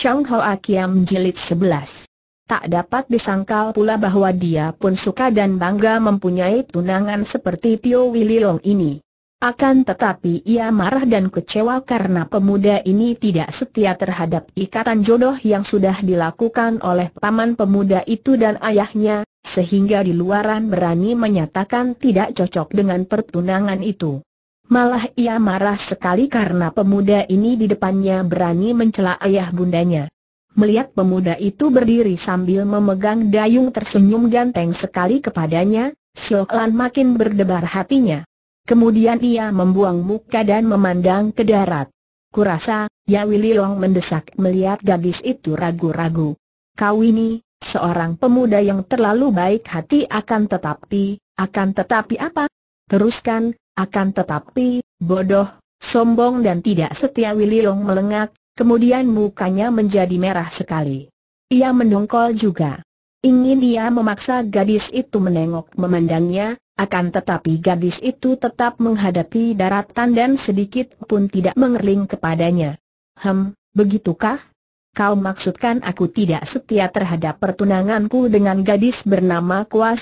Chang Ho Akiam Jilid 11 Tak dapat disangkal pula bahwa dia pun suka dan bangga mempunyai tunangan seperti Tio Wililong ini. Akan tetapi ia marah dan kecewa karena pemuda ini tidak setia terhadap ikatan jodoh yang sudah dilakukan oleh paman pemuda itu dan ayahnya, sehingga di luaran berani menyatakan tidak cocok dengan pertunangan itu. Malah ia marah sekali karena pemuda ini di depannya berani mencela ayah bundanya. Melihat pemuda itu berdiri sambil memegang dayung tersenyum ganteng sekali kepadanya, Sioklan makin berdebar hatinya. Kemudian ia membuang muka dan memandang ke darat. Kurasa, Ya Wililong mendesak melihat gadis itu ragu-ragu. Kau ini, seorang pemuda yang terlalu baik hati akan tetapi, akan tetapi apa? Teruskan, akan tetapi, bodoh, sombong dan tidak setia Wiliong melengak, kemudian mukanya menjadi merah sekali. Ia mendongkol juga. Ingin dia memaksa gadis itu menengok memandangnya, akan tetapi gadis itu tetap menghadapi daratan dan sedikit pun tidak mengerling kepadanya. Hem, begitukah? Kau maksudkan aku tidak setia terhadap pertunanganku dengan gadis bernama Kua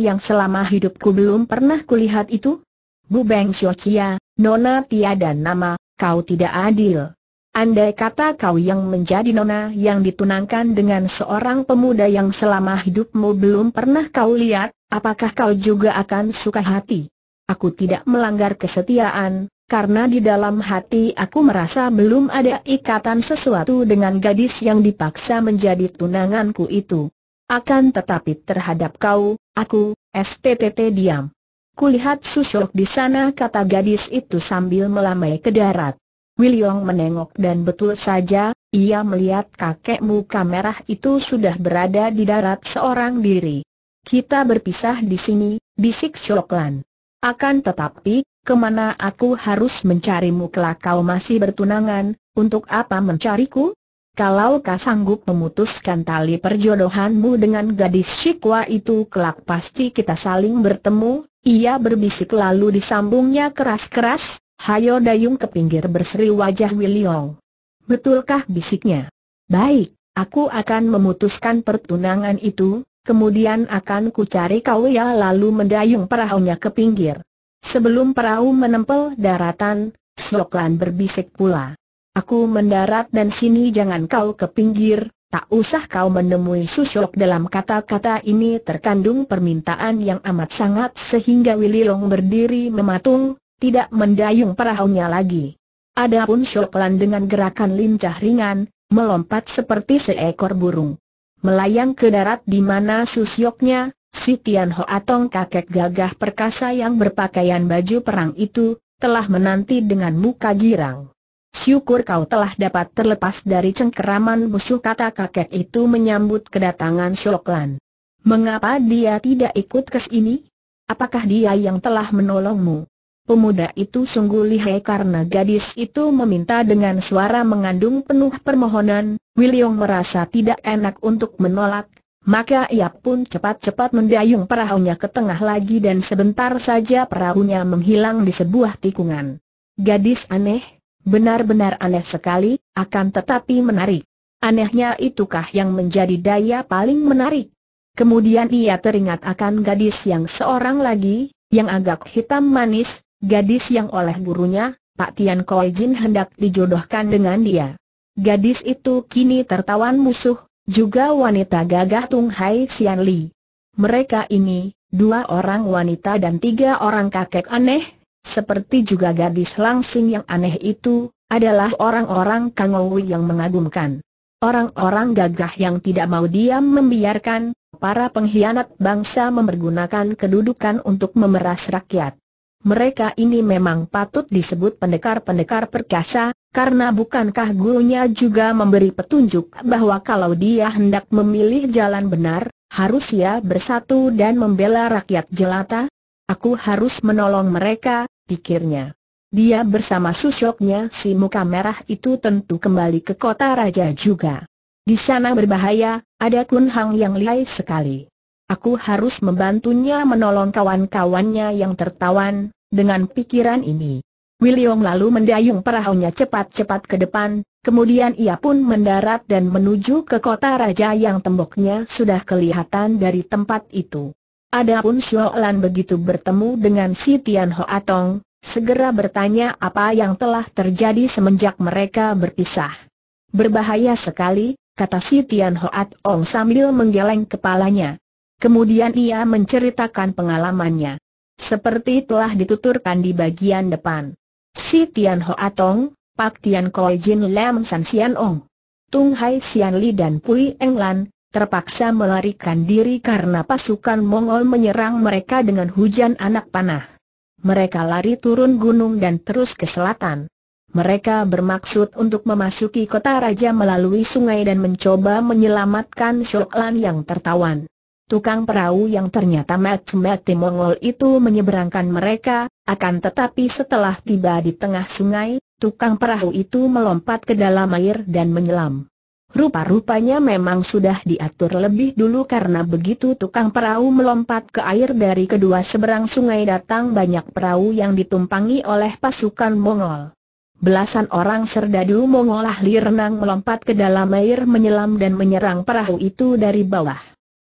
yang selama hidupku belum pernah kulihat itu? Bu Beng Xiaoqia, Nona tiada nama, kau tidak adil. Andai kata kau yang menjadi nona yang ditunangkan dengan seorang pemuda yang selama hidupmu belum pernah kau lihat, apakah kau juga akan suka hati? Aku tidak melanggar kesetiaan, karena di dalam hati aku merasa belum ada ikatan sesuatu dengan gadis yang dipaksa menjadi tunanganku itu. Akan tetapi terhadap kau, aku, STTT diam. Kulihat susuk di sana kata gadis itu sambil melamai ke darat. William menengok dan betul saja, ia melihat kakek muka merah itu sudah berada di darat seorang diri. Kita berpisah di sini, bisik Shoklan. Akan tetapi, kemana aku harus mencarimu kelak kau masih bertunangan, untuk apa mencariku? Kalau kau sanggup memutuskan tali perjodohanmu dengan gadis Shikwa itu kelak pasti kita saling bertemu, ia berbisik lalu disambungnya keras-keras, hayo dayung ke pinggir berseri wajah Wiliong. Betulkah bisiknya? Baik, aku akan memutuskan pertunangan itu, kemudian akan kucari kau ya lalu mendayung perahunya ke pinggir. Sebelum perahu menempel daratan, Soklan berbisik pula. Aku mendarat dan sini jangan kau ke pinggir, Tak usah kau menemui Susyok dalam kata-kata ini terkandung permintaan yang amat sangat sehingga Willy Long berdiri mematung, tidak mendayung perahunya lagi. Adapun Shoklan dengan gerakan lincah ringan, melompat seperti seekor burung. Melayang ke darat di mana Susyoknya, si Tian Ho Atong kakek gagah perkasa yang berpakaian baju perang itu, telah menanti dengan muka girang. Syukur kau telah dapat terlepas dari cengkeraman musuh kata kakek itu menyambut kedatangan Syoklan. Mengapa dia tidak ikut ke sini? Apakah dia yang telah menolongmu? Pemuda itu sungguh lihai karena gadis itu meminta dengan suara mengandung penuh permohonan, William merasa tidak enak untuk menolak, maka ia pun cepat-cepat mendayung perahunya ke tengah lagi dan sebentar saja perahunya menghilang di sebuah tikungan. Gadis aneh, Benar-benar aneh sekali, akan tetapi menarik. Anehnya itukah yang menjadi daya paling menarik? Kemudian ia teringat akan gadis yang seorang lagi, yang agak hitam manis, gadis yang oleh gurunya, Pak Tian Koi Jin hendak dijodohkan dengan dia. Gadis itu kini tertawan musuh, juga wanita gagah Tung Hai Sian Li. Mereka ini, dua orang wanita dan tiga orang kakek aneh, seperti juga gadis langsing yang aneh itu, adalah orang-orang Kangowi yang mengagumkan. Orang-orang gagah yang tidak mau diam membiarkan, para pengkhianat bangsa mempergunakan kedudukan untuk memeras rakyat. Mereka ini memang patut disebut pendekar-pendekar perkasa, karena bukankah gurunya juga memberi petunjuk bahwa kalau dia hendak memilih jalan benar, harus ia bersatu dan membela rakyat jelata? Aku harus menolong mereka, pikirnya. Dia bersama susoknya si muka merah itu tentu kembali ke kota raja juga. Di sana berbahaya, ada Kun Hang yang lihai sekali. Aku harus membantunya menolong kawan-kawannya yang tertawan, dengan pikiran ini. William lalu mendayung perahunya cepat-cepat ke depan, kemudian ia pun mendarat dan menuju ke kota raja yang temboknya sudah kelihatan dari tempat itu. Adapun Lan begitu bertemu dengan si Tian Ho Atong, segera bertanya apa yang telah terjadi semenjak mereka berpisah. Berbahaya sekali, kata si Tian Ho Atong sambil menggeleng kepalanya. Kemudian ia menceritakan pengalamannya. Seperti telah dituturkan di bagian depan. Si Tian Ho Atong, Pak Tian Koi Jin Lam San Sian Ong, Tung Hai Sian Li dan Pui Eng Lan, terpaksa melarikan diri karena pasukan Mongol menyerang mereka dengan hujan anak panah. Mereka lari turun gunung dan terus ke selatan. Mereka bermaksud untuk memasuki kota raja melalui sungai dan mencoba menyelamatkan Shoklan yang tertawan. Tukang perahu yang ternyata mati-mati Mongol itu menyeberangkan mereka, akan tetapi setelah tiba di tengah sungai, tukang perahu itu melompat ke dalam air dan menyelam. Rupa-rupanya memang sudah diatur lebih dulu karena begitu tukang perahu melompat ke air dari kedua seberang sungai datang banyak perahu yang ditumpangi oleh pasukan Mongol. Belasan orang serdadu Mongol ahli renang melompat ke dalam air menyelam dan menyerang perahu itu dari bawah.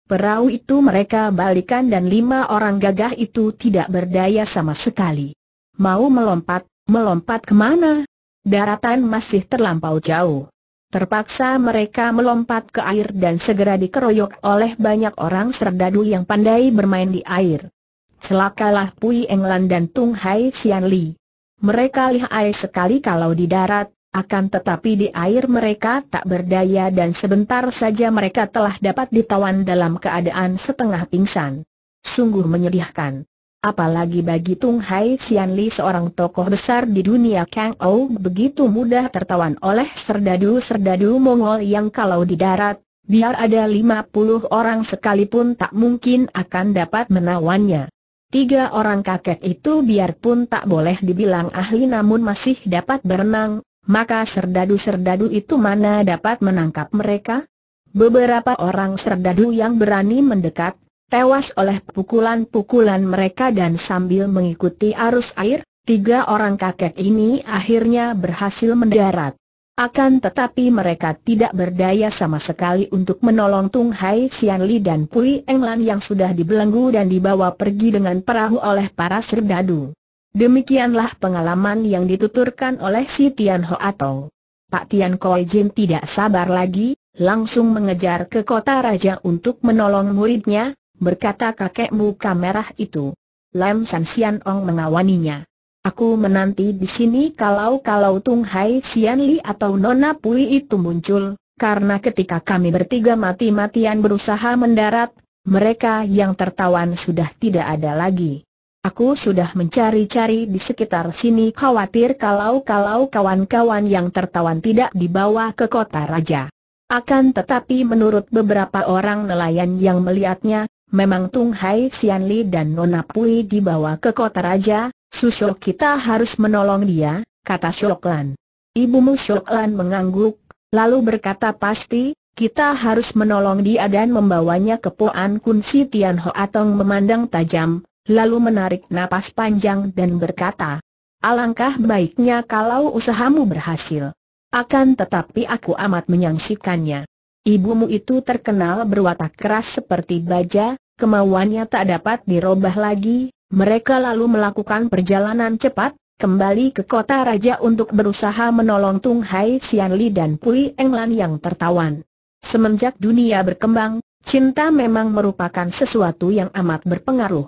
Perahu itu mereka balikan dan lima orang gagah itu tidak berdaya sama sekali. Mau melompat, melompat kemana? Daratan masih terlampau jauh. Terpaksa mereka melompat ke air dan segera dikeroyok oleh banyak orang serdadu yang pandai bermain di air. Celakalah Pui Englan dan Tung Hai Sian Li. Mereka lihai sekali kalau di darat, akan tetapi di air mereka tak berdaya dan sebentar saja mereka telah dapat ditawan dalam keadaan setengah pingsan. Sungguh menyedihkan. Apalagi bagi Tung Hai Sian Li seorang tokoh besar di dunia Kang Ou begitu mudah tertawan oleh serdadu-serdadu Mongol yang kalau di darat, biar ada 50 orang sekalipun tak mungkin akan dapat menawannya. Tiga orang kakek itu biarpun tak boleh dibilang ahli namun masih dapat berenang, maka serdadu-serdadu itu mana dapat menangkap mereka? Beberapa orang serdadu yang berani mendekat Tewas oleh pukulan-pukulan mereka dan sambil mengikuti arus air, tiga orang kakek ini akhirnya berhasil mendarat. Akan tetapi mereka tidak berdaya sama sekali untuk menolong Tung Hai Sian Li dan Pui Englan yang sudah dibelenggu dan dibawa pergi dengan perahu oleh para serdadu. Demikianlah pengalaman yang dituturkan oleh si Tian Ho atau Pak Tian Koi Jin tidak sabar lagi, langsung mengejar ke kota raja untuk menolong muridnya, berkata kakek muka merah itu. Lam San Sian Ong mengawaninya. Aku menanti di sini kalau-kalau Tung Hai Sian Li atau Nona Pui itu muncul, karena ketika kami bertiga mati-matian berusaha mendarat, mereka yang tertawan sudah tidak ada lagi. Aku sudah mencari-cari di sekitar sini khawatir kalau-kalau kawan-kawan yang tertawan tidak dibawa ke kota raja. Akan tetapi menurut beberapa orang nelayan yang melihatnya, memang Tung Hai Sian Li dan Nona Pui dibawa ke kota raja, susu kita harus menolong dia, kata Lan. Ibumu Lan mengangguk, lalu berkata pasti, kita harus menolong dia dan membawanya ke Poan Kun Si Tian Ho Atong memandang tajam, lalu menarik napas panjang dan berkata, Alangkah baiknya kalau usahamu berhasil. Akan tetapi aku amat menyangsikannya. Ibumu itu terkenal berwatak keras seperti baja, kemauannya tak dapat dirobah lagi, mereka lalu melakukan perjalanan cepat, kembali ke kota raja untuk berusaha menolong Tung Hai Sian Li dan Pui Englan yang tertawan. Semenjak dunia berkembang, cinta memang merupakan sesuatu yang amat berpengaruh.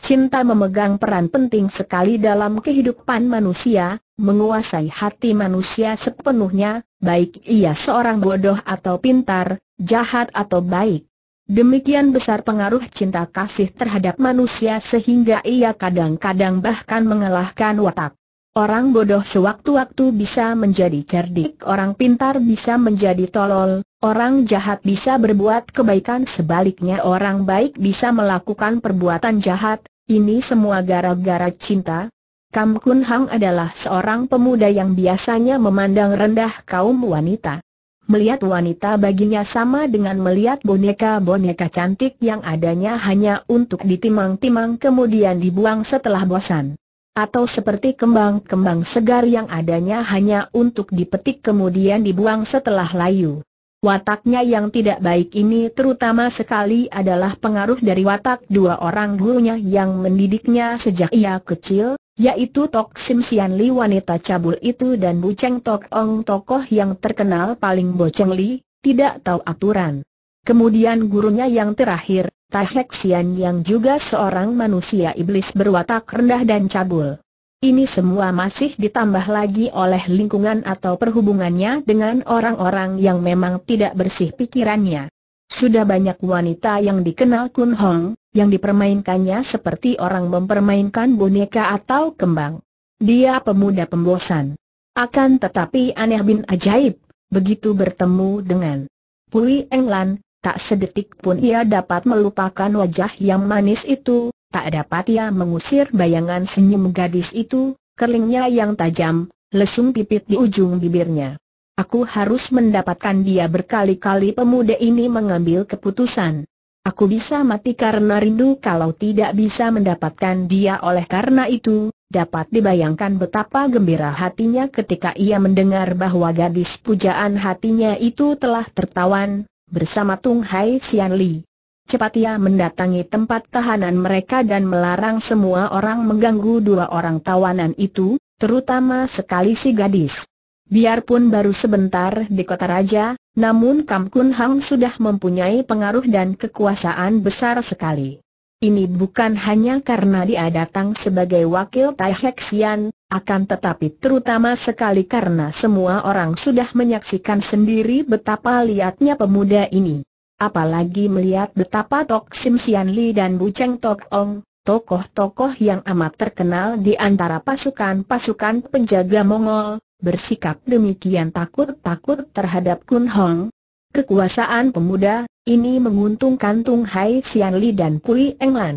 Cinta memegang peran penting sekali dalam kehidupan manusia, menguasai hati manusia sepenuhnya, baik ia seorang bodoh atau pintar, jahat atau baik. Demikian besar pengaruh cinta kasih terhadap manusia sehingga ia kadang-kadang bahkan mengalahkan watak. Orang bodoh sewaktu-waktu bisa menjadi cerdik, orang pintar bisa menjadi tolol, orang jahat bisa berbuat kebaikan sebaliknya orang baik bisa melakukan perbuatan jahat, ini semua gara-gara cinta, Kam Kun Hang adalah seorang pemuda yang biasanya memandang rendah kaum wanita. Melihat wanita baginya sama dengan melihat boneka-boneka cantik yang adanya hanya untuk ditimang-timang kemudian dibuang setelah bosan. Atau seperti kembang-kembang segar yang adanya hanya untuk dipetik kemudian dibuang setelah layu. Wataknya yang tidak baik ini terutama sekali adalah pengaruh dari watak dua orang gurunya yang mendidiknya sejak ia kecil, yaitu Tok Sim Sian Li wanita cabul itu dan Bu Cheng Tok Ong tokoh yang terkenal paling boceng Li, tidak tahu aturan. Kemudian gurunya yang terakhir, Tahek Sian yang juga seorang manusia iblis berwatak rendah dan cabul. Ini semua masih ditambah lagi oleh lingkungan atau perhubungannya dengan orang-orang yang memang tidak bersih pikirannya. Sudah banyak wanita yang dikenal Kun Hong, yang dipermainkannya seperti orang mempermainkan boneka atau kembang. Dia pemuda pembosan. Akan tetapi aneh bin ajaib, begitu bertemu dengan Pui Englan, tak sedetik pun ia dapat melupakan wajah yang manis itu, tak dapat ia mengusir bayangan senyum gadis itu, kerlingnya yang tajam, lesung pipit di ujung bibirnya. Aku harus mendapatkan dia berkali-kali pemuda ini mengambil keputusan. Aku bisa mati karena rindu kalau tidak bisa mendapatkan dia oleh karena itu, dapat dibayangkan betapa gembira hatinya ketika ia mendengar bahwa gadis pujaan hatinya itu telah tertawan, bersama Tung Hai Xian Li. Cepat ia mendatangi tempat tahanan mereka dan melarang semua orang mengganggu dua orang tawanan itu, terutama sekali si gadis. Biarpun baru sebentar di kota raja, namun Kam Kun Hang sudah mempunyai pengaruh dan kekuasaan besar sekali. Ini bukan hanya karena dia datang sebagai wakil Tai Hek Sian, akan tetapi terutama sekali karena semua orang sudah menyaksikan sendiri betapa liatnya pemuda ini. Apalagi melihat betapa Tok Sim Sian Li dan Bu Cheng Tok Ong, tokoh-tokoh yang amat terkenal di antara pasukan-pasukan penjaga Mongol, bersikap demikian takut-takut terhadap Kun Hong. Kekuasaan pemuda, ini menguntungkan Tung Hai Sian Li dan Pui Eng Lan.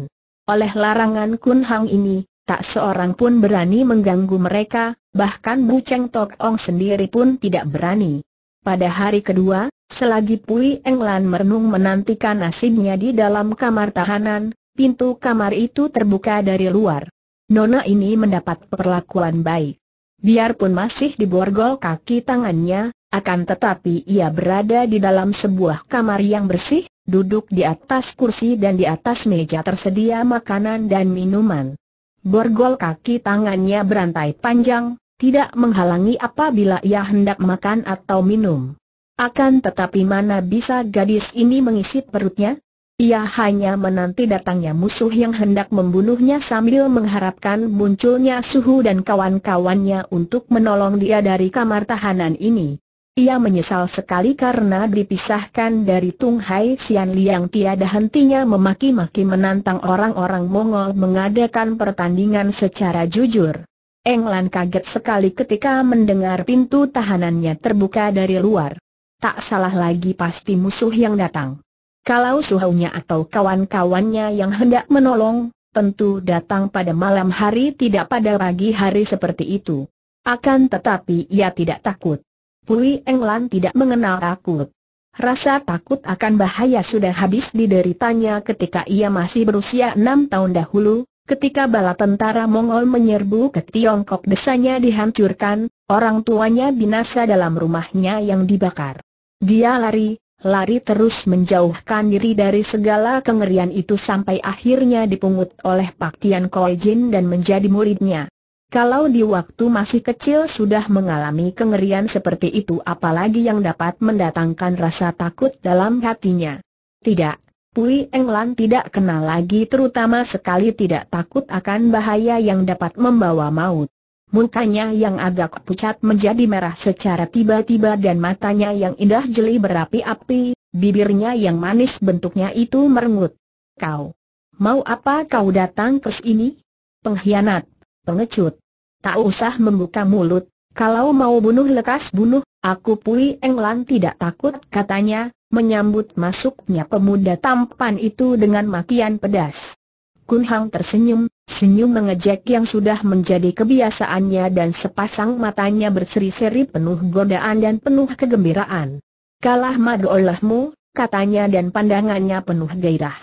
Oleh larangan Kun Hong ini, tak seorang pun berani mengganggu mereka, bahkan Bu Cheng Tok Ong sendiri pun tidak berani. Pada hari kedua, selagi Pui Eng Lan merenung menantikan nasibnya di dalam kamar tahanan, pintu kamar itu terbuka dari luar. Nona ini mendapat perlakuan baik. Biarpun masih diborgol kaki tangannya, akan tetapi ia berada di dalam sebuah kamar yang bersih, duduk di atas kursi dan di atas meja tersedia makanan dan minuman. Borgol kaki tangannya berantai panjang, tidak menghalangi apabila ia hendak makan atau minum. Akan tetapi mana bisa gadis ini mengisi perutnya? Ia hanya menanti datangnya musuh yang hendak membunuhnya sambil mengharapkan munculnya Suhu dan kawan-kawannya untuk menolong dia dari kamar tahanan ini. Ia menyesal sekali karena dipisahkan dari Tung Hai Xian Liang tiada hentinya memaki-maki menantang orang-orang Mongol mengadakan pertandingan secara jujur. Englan kaget sekali ketika mendengar pintu tahanannya terbuka dari luar. Tak salah lagi pasti musuh yang datang. Kalau suhunya atau kawan-kawannya yang hendak menolong, tentu datang pada malam hari tidak pada pagi hari seperti itu. Akan tetapi ia tidak takut. Pui Englan tidak mengenal takut. Rasa takut akan bahaya sudah habis dideritanya ketika ia masih berusia enam tahun dahulu, ketika bala tentara Mongol menyerbu ke Tiongkok desanya dihancurkan, orang tuanya binasa dalam rumahnya yang dibakar. Dia lari, lari terus menjauhkan diri dari segala kengerian itu sampai akhirnya dipungut oleh Pak Tian Koi Jin dan menjadi muridnya. Kalau di waktu masih kecil sudah mengalami kengerian seperti itu apalagi yang dapat mendatangkan rasa takut dalam hatinya. Tidak, Pui Englan tidak kenal lagi terutama sekali tidak takut akan bahaya yang dapat membawa maut. Mukanya yang agak pucat menjadi merah secara tiba-tiba dan matanya yang indah jeli berapi-api, bibirnya yang manis bentuknya itu merengut. Kau, mau apa kau datang ke sini? Pengkhianat, pengecut. Tak usah membuka mulut, kalau mau bunuh lekas bunuh, aku Pui Englan tidak takut katanya, menyambut masuknya pemuda tampan itu dengan makian pedas. Kun Hang tersenyum, Senyum mengejek yang sudah menjadi kebiasaannya dan sepasang matanya berseri-seri penuh godaan dan penuh kegembiraan. Kalah madu olehmu, katanya dan pandangannya penuh gairah.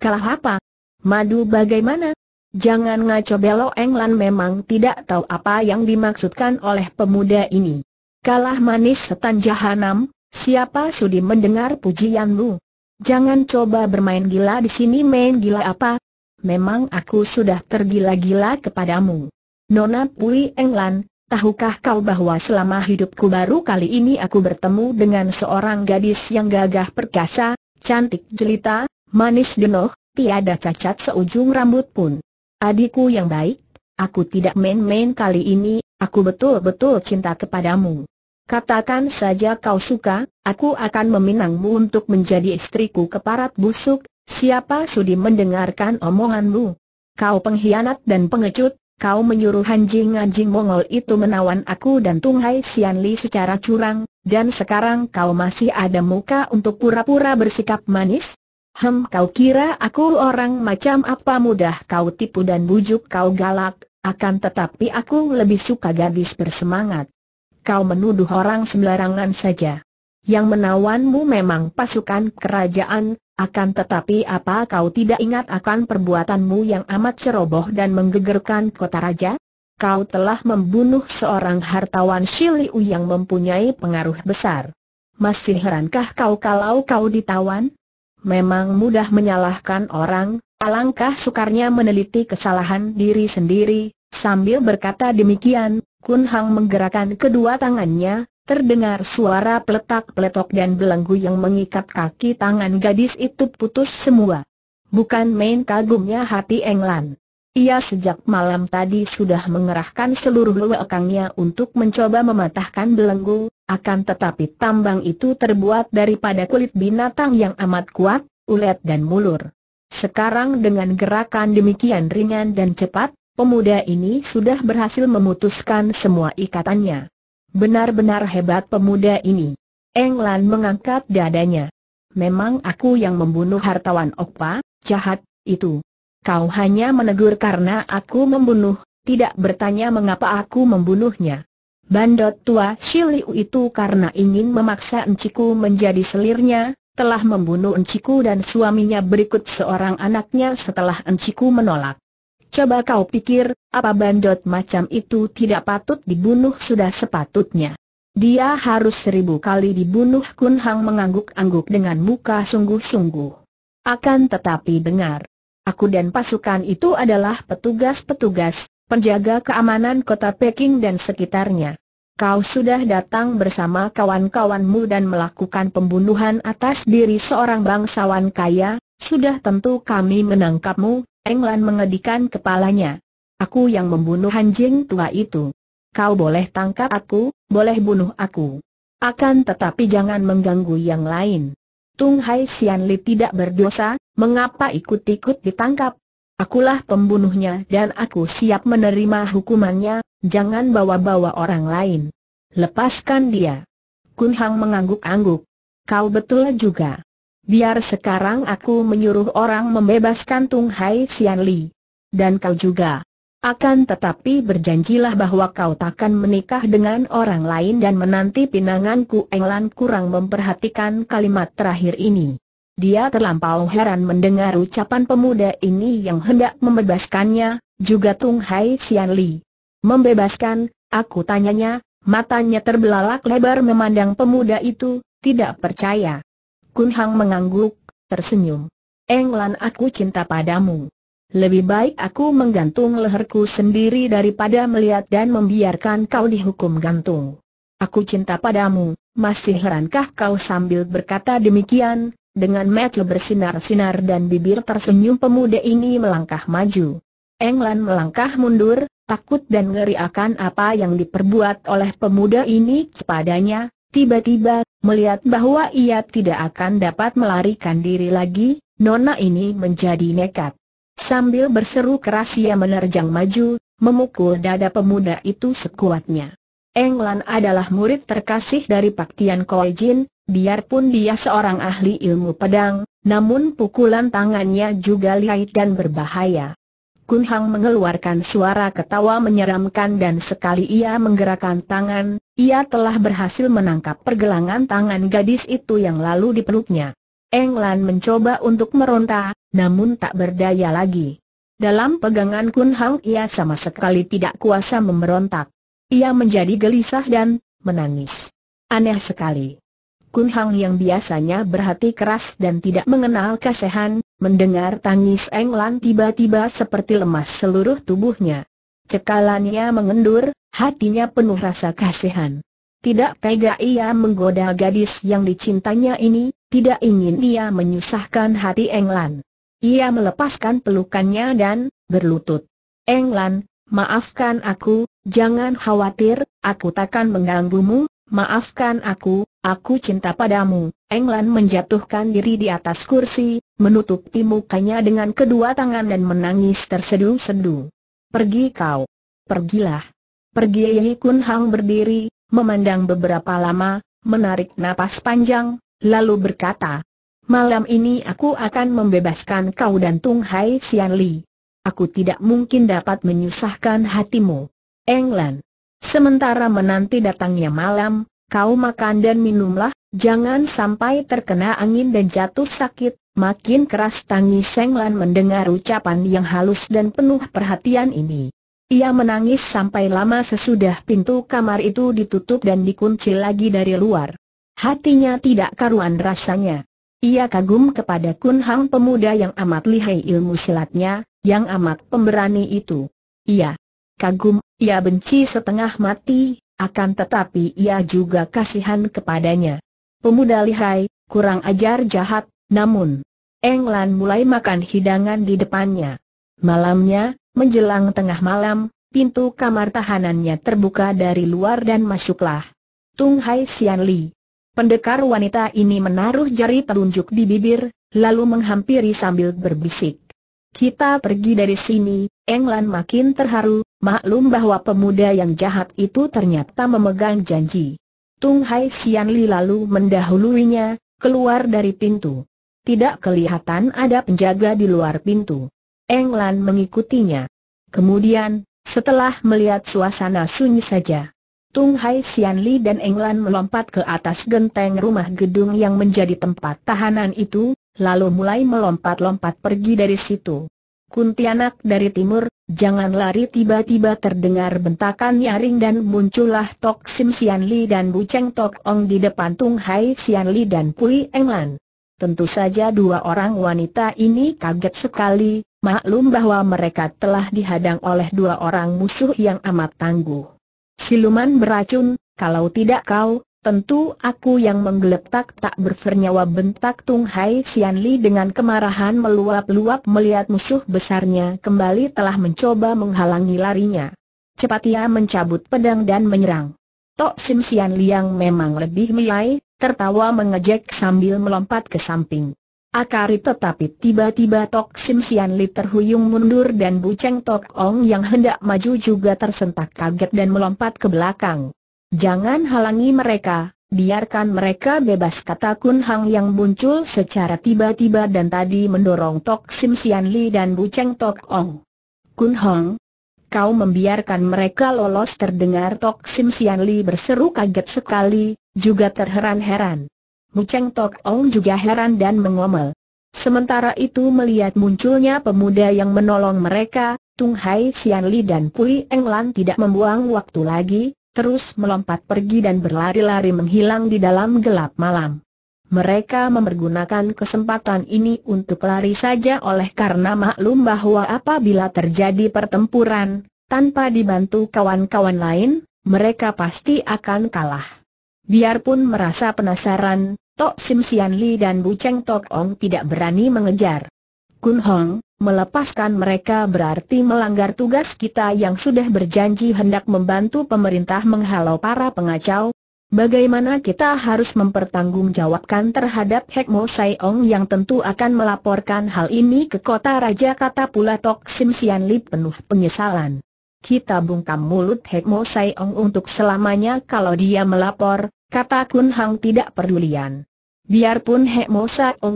Kalah apa? Madu bagaimana? Jangan ngaco belo, Englan memang tidak tahu apa yang dimaksudkan oleh pemuda ini. Kalah manis setan jahanam, siapa sudi mendengar pujianmu? Jangan coba bermain gila di sini main gila apa, memang aku sudah tergila-gila kepadamu. Nona Pui Englan, tahukah kau bahwa selama hidupku baru kali ini aku bertemu dengan seorang gadis yang gagah perkasa, cantik jelita, manis denoh, tiada cacat seujung rambut pun. Adikku yang baik, aku tidak main-main kali ini, aku betul-betul cinta kepadamu. Katakan saja kau suka, aku akan meminangmu untuk menjadi istriku keparat busuk, Siapa sudi mendengarkan omonganmu? Kau pengkhianat dan pengecut, kau menyuruh anjing-anjing Mongol itu menawan aku dan Tung Hai Sian secara curang, dan sekarang kau masih ada muka untuk pura-pura bersikap manis? Hem kau kira aku orang macam apa mudah kau tipu dan bujuk kau galak, akan tetapi aku lebih suka gadis bersemangat. Kau menuduh orang sembarangan saja. Yang menawanmu memang pasukan kerajaan, akan tetapi apa kau tidak ingat akan perbuatanmu yang amat ceroboh dan menggegerkan kota raja? Kau telah membunuh seorang hartawan Shiliu yang mempunyai pengaruh besar. Masih herankah kau kalau kau ditawan? Memang mudah menyalahkan orang, alangkah sukarnya meneliti kesalahan diri sendiri, sambil berkata demikian, Kun Hang menggerakkan kedua tangannya, Terdengar suara peletak-peletok dan belenggu yang mengikat kaki tangan gadis itu putus semua. Bukan main kagumnya hati Englan. Ia sejak malam tadi sudah mengerahkan seluruh lewekangnya untuk mencoba mematahkan belenggu, akan tetapi tambang itu terbuat daripada kulit binatang yang amat kuat, ulet dan mulur. Sekarang dengan gerakan demikian ringan dan cepat, pemuda ini sudah berhasil memutuskan semua ikatannya. Benar-benar hebat pemuda ini. Englan mengangkat dadanya. Memang aku yang membunuh hartawan Okpa, jahat, itu. Kau hanya menegur karena aku membunuh, tidak bertanya mengapa aku membunuhnya. Bandot tua Shiliu itu karena ingin memaksa enciku menjadi selirnya, telah membunuh enciku dan suaminya berikut seorang anaknya setelah enciku menolak. Coba kau pikir, apa bandot macam itu tidak patut dibunuh sudah sepatutnya. Dia harus seribu kali dibunuh Kun Hang mengangguk-angguk dengan muka sungguh-sungguh. Akan tetapi dengar. Aku dan pasukan itu adalah petugas-petugas, penjaga keamanan kota Peking dan sekitarnya. Kau sudah datang bersama kawan-kawanmu dan melakukan pembunuhan atas diri seorang bangsawan kaya, sudah tentu kami menangkapmu, Englan mengedikan kepalanya. Aku yang membunuh anjing tua itu. Kau boleh tangkap aku, boleh bunuh aku. Akan tetapi jangan mengganggu yang lain. Tung Hai Sian Li tidak berdosa, mengapa ikut-ikut ditangkap? Akulah pembunuhnya dan aku siap menerima hukumannya, jangan bawa-bawa orang lain. Lepaskan dia. Kun Hang mengangguk-angguk. Kau betul juga. Biar sekarang aku menyuruh orang membebaskan Tung Hai Sian Li. Dan kau juga. Akan tetapi berjanjilah bahwa kau takkan menikah dengan orang lain dan menanti pinanganku Englan kurang memperhatikan kalimat terakhir ini. Dia terlampau heran mendengar ucapan pemuda ini yang hendak membebaskannya, juga Tung Hai Sian Li. Membebaskan, aku tanyanya, matanya terbelalak lebar memandang pemuda itu, tidak percaya. Kun Hang mengangguk, tersenyum. Englan aku cinta padamu. Lebih baik aku menggantung leherku sendiri daripada melihat dan membiarkan kau dihukum gantung. Aku cinta padamu, masih herankah kau sambil berkata demikian, dengan mata bersinar-sinar dan bibir tersenyum pemuda ini melangkah maju. Englan melangkah mundur, takut dan ngeri akan apa yang diperbuat oleh pemuda ini kepadanya, tiba-tiba Melihat bahwa ia tidak akan dapat melarikan diri lagi, Nona ini menjadi nekat. Sambil berseru keras ia menerjang maju, memukul dada pemuda itu sekuatnya. Englan adalah murid terkasih dari Pak Tian Koi Jin, biarpun dia seorang ahli ilmu pedang, namun pukulan tangannya juga lihai dan berbahaya. Kun Hang mengeluarkan suara ketawa menyeramkan dan sekali ia menggerakkan tangan, ia telah berhasil menangkap pergelangan tangan gadis itu yang lalu di peluknya. Englan mencoba untuk meronta, namun tak berdaya lagi. Dalam pegangan Kun Hang ia sama sekali tidak kuasa memberontak. Ia menjadi gelisah dan menangis. Aneh sekali. Kun Hang yang biasanya berhati keras dan tidak mengenal kasihan, mendengar tangis Eng Lan tiba-tiba seperti lemas seluruh tubuhnya. Cekalannya mengendur, hatinya penuh rasa kasihan. Tidak tega ia menggoda gadis yang dicintanya ini, tidak ingin ia menyusahkan hati Englan. Ia melepaskan pelukannya dan berlutut. Englan, maafkan aku, jangan khawatir, aku takkan mengganggumu, maafkan aku, Aku cinta padamu. Englan menjatuhkan diri di atas kursi, menutupi mukanya dengan kedua tangan dan menangis tersedu-sedu. Pergi kau. Pergilah. Pergi Yehi Kun Hang berdiri, memandang beberapa lama, menarik napas panjang, lalu berkata, Malam ini aku akan membebaskan kau dan Tung Hai Sian Li. Aku tidak mungkin dapat menyusahkan hatimu. Englan. Sementara menanti datangnya malam, kau makan dan minumlah, jangan sampai terkena angin dan jatuh sakit. Makin keras tangis Seng Lan mendengar ucapan yang halus dan penuh perhatian ini. Ia menangis sampai lama sesudah pintu kamar itu ditutup dan dikunci lagi dari luar. Hatinya tidak karuan rasanya. Ia kagum kepada Kun Hang pemuda yang amat lihai ilmu silatnya, yang amat pemberani itu. Ia kagum, ia benci setengah mati, akan tetapi ia juga kasihan kepadanya. Pemuda lihai, kurang ajar jahat, namun Englan mulai makan hidangan di depannya. Malamnya, menjelang tengah malam, pintu kamar tahanannya terbuka dari luar dan masuklah Tung Hai Sian Li. Pendekar wanita ini menaruh jari telunjuk di bibir, lalu menghampiri sambil berbisik. Kita pergi dari sini, Englan makin terharu, Maklum bahwa pemuda yang jahat itu ternyata memegang janji. Tung Hai Sian Li lalu mendahuluinya, keluar dari pintu. Tidak kelihatan ada penjaga di luar pintu. Eng Lan mengikutinya. Kemudian, setelah melihat suasana sunyi saja, Tung Hai Sian Li dan Lan melompat ke atas genteng rumah gedung yang menjadi tempat tahanan itu, lalu mulai melompat-lompat pergi dari situ. Kuntianak dari timur, Jangan lari tiba-tiba terdengar bentakan nyaring dan muncullah Tok Sim Sian Li dan Bu Cheng Tok Ong di depan Tung Hai Sian Li dan Pui Eng Lan. Tentu saja dua orang wanita ini kaget sekali, maklum bahwa mereka telah dihadang oleh dua orang musuh yang amat tangguh. Siluman beracun, kalau tidak kau, Tentu aku yang menggeletak tak bernyawa bentak Tung Hai Sian Li dengan kemarahan meluap-luap melihat musuh besarnya kembali telah mencoba menghalangi larinya. Cepat ia mencabut pedang dan menyerang. Tok Sim Sian Li yang memang lebih milai, tertawa mengejek sambil melompat ke samping. Akari tetapi tiba-tiba Tok Sim Sian Li terhuyung mundur dan Buceng Tok Ong yang hendak maju juga tersentak kaget dan melompat ke belakang. Jangan halangi mereka, biarkan mereka bebas kata Kun Hang yang muncul secara tiba-tiba dan tadi mendorong Tok Sim Sian Li dan Bu Cheng Tok Ong. Kun Hang, kau membiarkan mereka lolos terdengar Tok Sim Sian Li berseru kaget sekali, juga terheran-heran. Bu Cheng Tok Ong juga heran dan mengomel. Sementara itu melihat munculnya pemuda yang menolong mereka, Tung Hai Sian Li dan Pui Eng Lan tidak membuang waktu lagi, terus melompat pergi dan berlari-lari menghilang di dalam gelap malam. Mereka memergunakan kesempatan ini untuk lari saja oleh karena maklum bahwa apabila terjadi pertempuran, tanpa dibantu kawan-kawan lain, mereka pasti akan kalah. Biarpun merasa penasaran, Tok Sim Sian Li dan Bu Cheng Tok Ong tidak berani mengejar. Kun Hong, Melepaskan mereka berarti melanggar tugas kita yang sudah berjanji hendak membantu pemerintah menghalau para pengacau. Bagaimana kita harus mempertanggungjawabkan terhadap Hek Mo yang tentu akan melaporkan hal ini ke kota raja kata pula Tok Sim Sian Li penuh penyesalan. Kita bungkam mulut Hek Mo untuk selamanya kalau dia melapor, kata Kun Hang tidak pedulian. Biarpun Hek Mo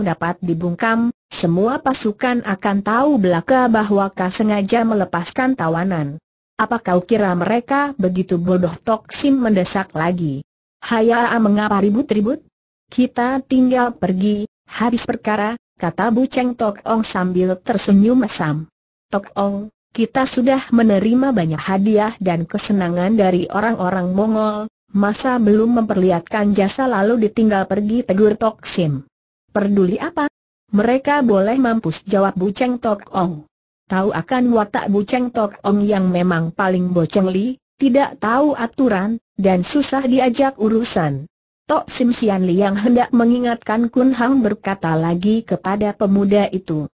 dapat dibungkam, semua pasukan akan tahu belaka bahwa kau sengaja melepaskan tawanan. Apa kau kira mereka begitu bodoh Tok mendesak lagi? Hayaa mengapa ribut-ribut? Kita tinggal pergi, habis perkara, kata Bu Cheng Tok Ong sambil tersenyum mesam. Tok Ong, kita sudah menerima banyak hadiah dan kesenangan dari orang-orang Mongol, masa belum memperlihatkan jasa lalu ditinggal pergi tegur Tok Sim. Perduli apa? Mereka boleh mampus jawab Buceng Tok Ong. Tahu akan watak Buceng Tok Ong yang memang paling boceng li, tidak tahu aturan, dan susah diajak urusan. Tok Sim Sian Li yang hendak mengingatkan Kun Hang berkata lagi kepada pemuda itu.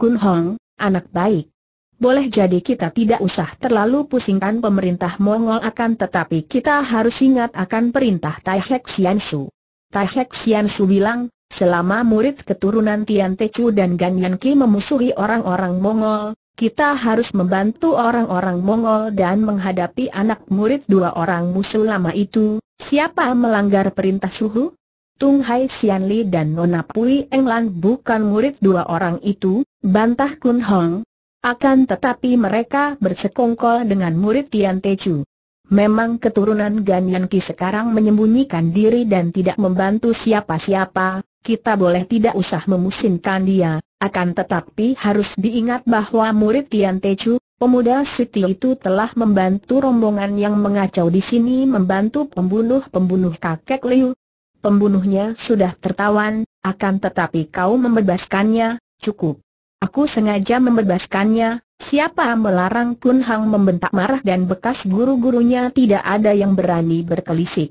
Kun Hong, anak baik. Boleh jadi kita tidak usah terlalu pusingkan pemerintah Mongol akan tetapi kita harus ingat akan perintah Tai Hek Sian Su. Tai Hek Sian Su bilang, Selama murid keturunan Tian Techu dan Gan Yan Ki memusuhi orang-orang Mongol, kita harus membantu orang-orang Mongol dan menghadapi anak murid dua orang musuh lama itu. Siapa melanggar perintah suhu? Tung Hai Sian Li dan Nona Pui Englan bukan murid dua orang itu, bantah Kun Hong. Akan tetapi mereka bersekongkol dengan murid Tian Techu. Memang keturunan Gan Yan Ki sekarang menyembunyikan diri dan tidak membantu siapa-siapa, kita boleh tidak usah memusingkan dia, akan tetapi harus diingat bahwa murid Tian Techu, pemuda Siti itu telah membantu rombongan yang mengacau di sini membantu pembunuh-pembunuh kakek Liu. Pembunuhnya sudah tertawan, akan tetapi kau membebaskannya, cukup. Aku sengaja membebaskannya, siapa melarang Kun Hang membentak marah dan bekas guru-gurunya tidak ada yang berani berkelisik.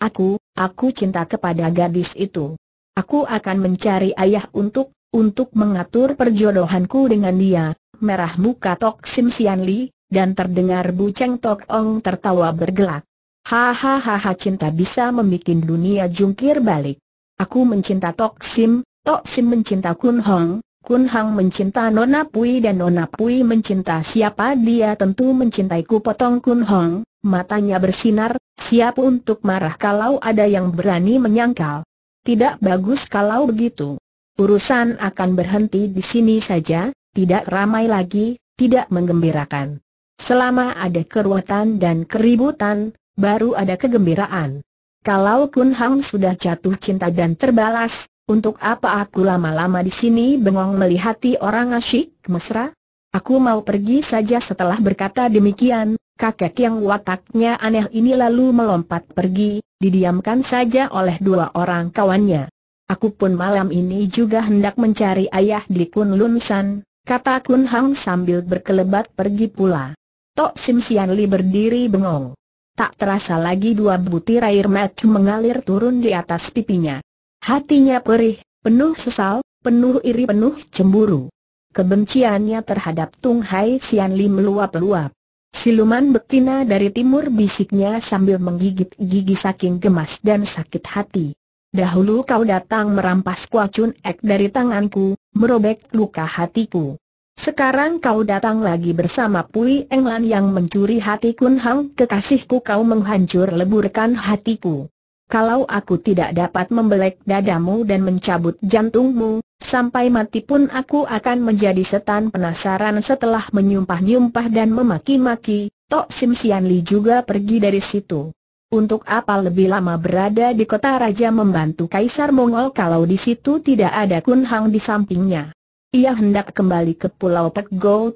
Aku, aku cinta kepada gadis itu. Aku akan mencari ayah untuk, untuk mengatur perjodohanku dengan dia. Merah muka Tok Sim Sian Li, dan terdengar Bu Cheng Tok Ong tertawa bergelak. Hahaha cinta bisa membuat dunia jungkir balik. Aku mencinta Tok Sim, Tok Sim mencinta Kun Hong, Kun Hong mencinta Nona Pui dan Nona Pui mencinta siapa dia tentu mencintaiku potong Kun Hong, matanya bersinar, siap untuk marah kalau ada yang berani menyangkal. Tidak bagus kalau begitu. Urusan akan berhenti di sini saja, tidak ramai lagi, tidak menggembirakan. Selama ada keruatan dan keributan, baru ada kegembiraan. Kalau Kun Hang sudah jatuh cinta dan terbalas, untuk apa aku lama-lama di sini bengong melihati orang asyik mesra? Aku mau pergi saja setelah berkata demikian, kakek yang wataknya aneh ini lalu melompat pergi, didiamkan saja oleh dua orang kawannya. Aku pun malam ini juga hendak mencari ayah di Kunlun San, kata Kun Hang sambil berkelebat pergi pula. Tok Sim Sian Li berdiri bengong. Tak terasa lagi dua butir air mata mengalir turun di atas pipinya. Hatinya perih, penuh sesal, penuh iri, penuh cemburu. Kebenciannya terhadap Tung Hai Sian Li meluap-luap. Siluman betina dari timur bisiknya sambil menggigit gigi saking gemas dan sakit hati. Dahulu kau datang merampas kuacun ek dari tanganku, merobek luka hatiku. Sekarang kau datang lagi bersama Pui Englan yang mencuri hati Kun Hang kekasihku kau menghancur leburkan hatiku. Kalau aku tidak dapat membelek dadamu dan mencabut jantungmu, sampai mati pun aku akan menjadi setan penasaran setelah menyumpah-nyumpah dan memaki-maki, Tok Sim Sian Li juga pergi dari situ. Untuk apa lebih lama berada di kota raja membantu Kaisar Mongol kalau di situ tidak ada Kun Hang di sampingnya? Ia hendak kembali ke Pulau Pek Go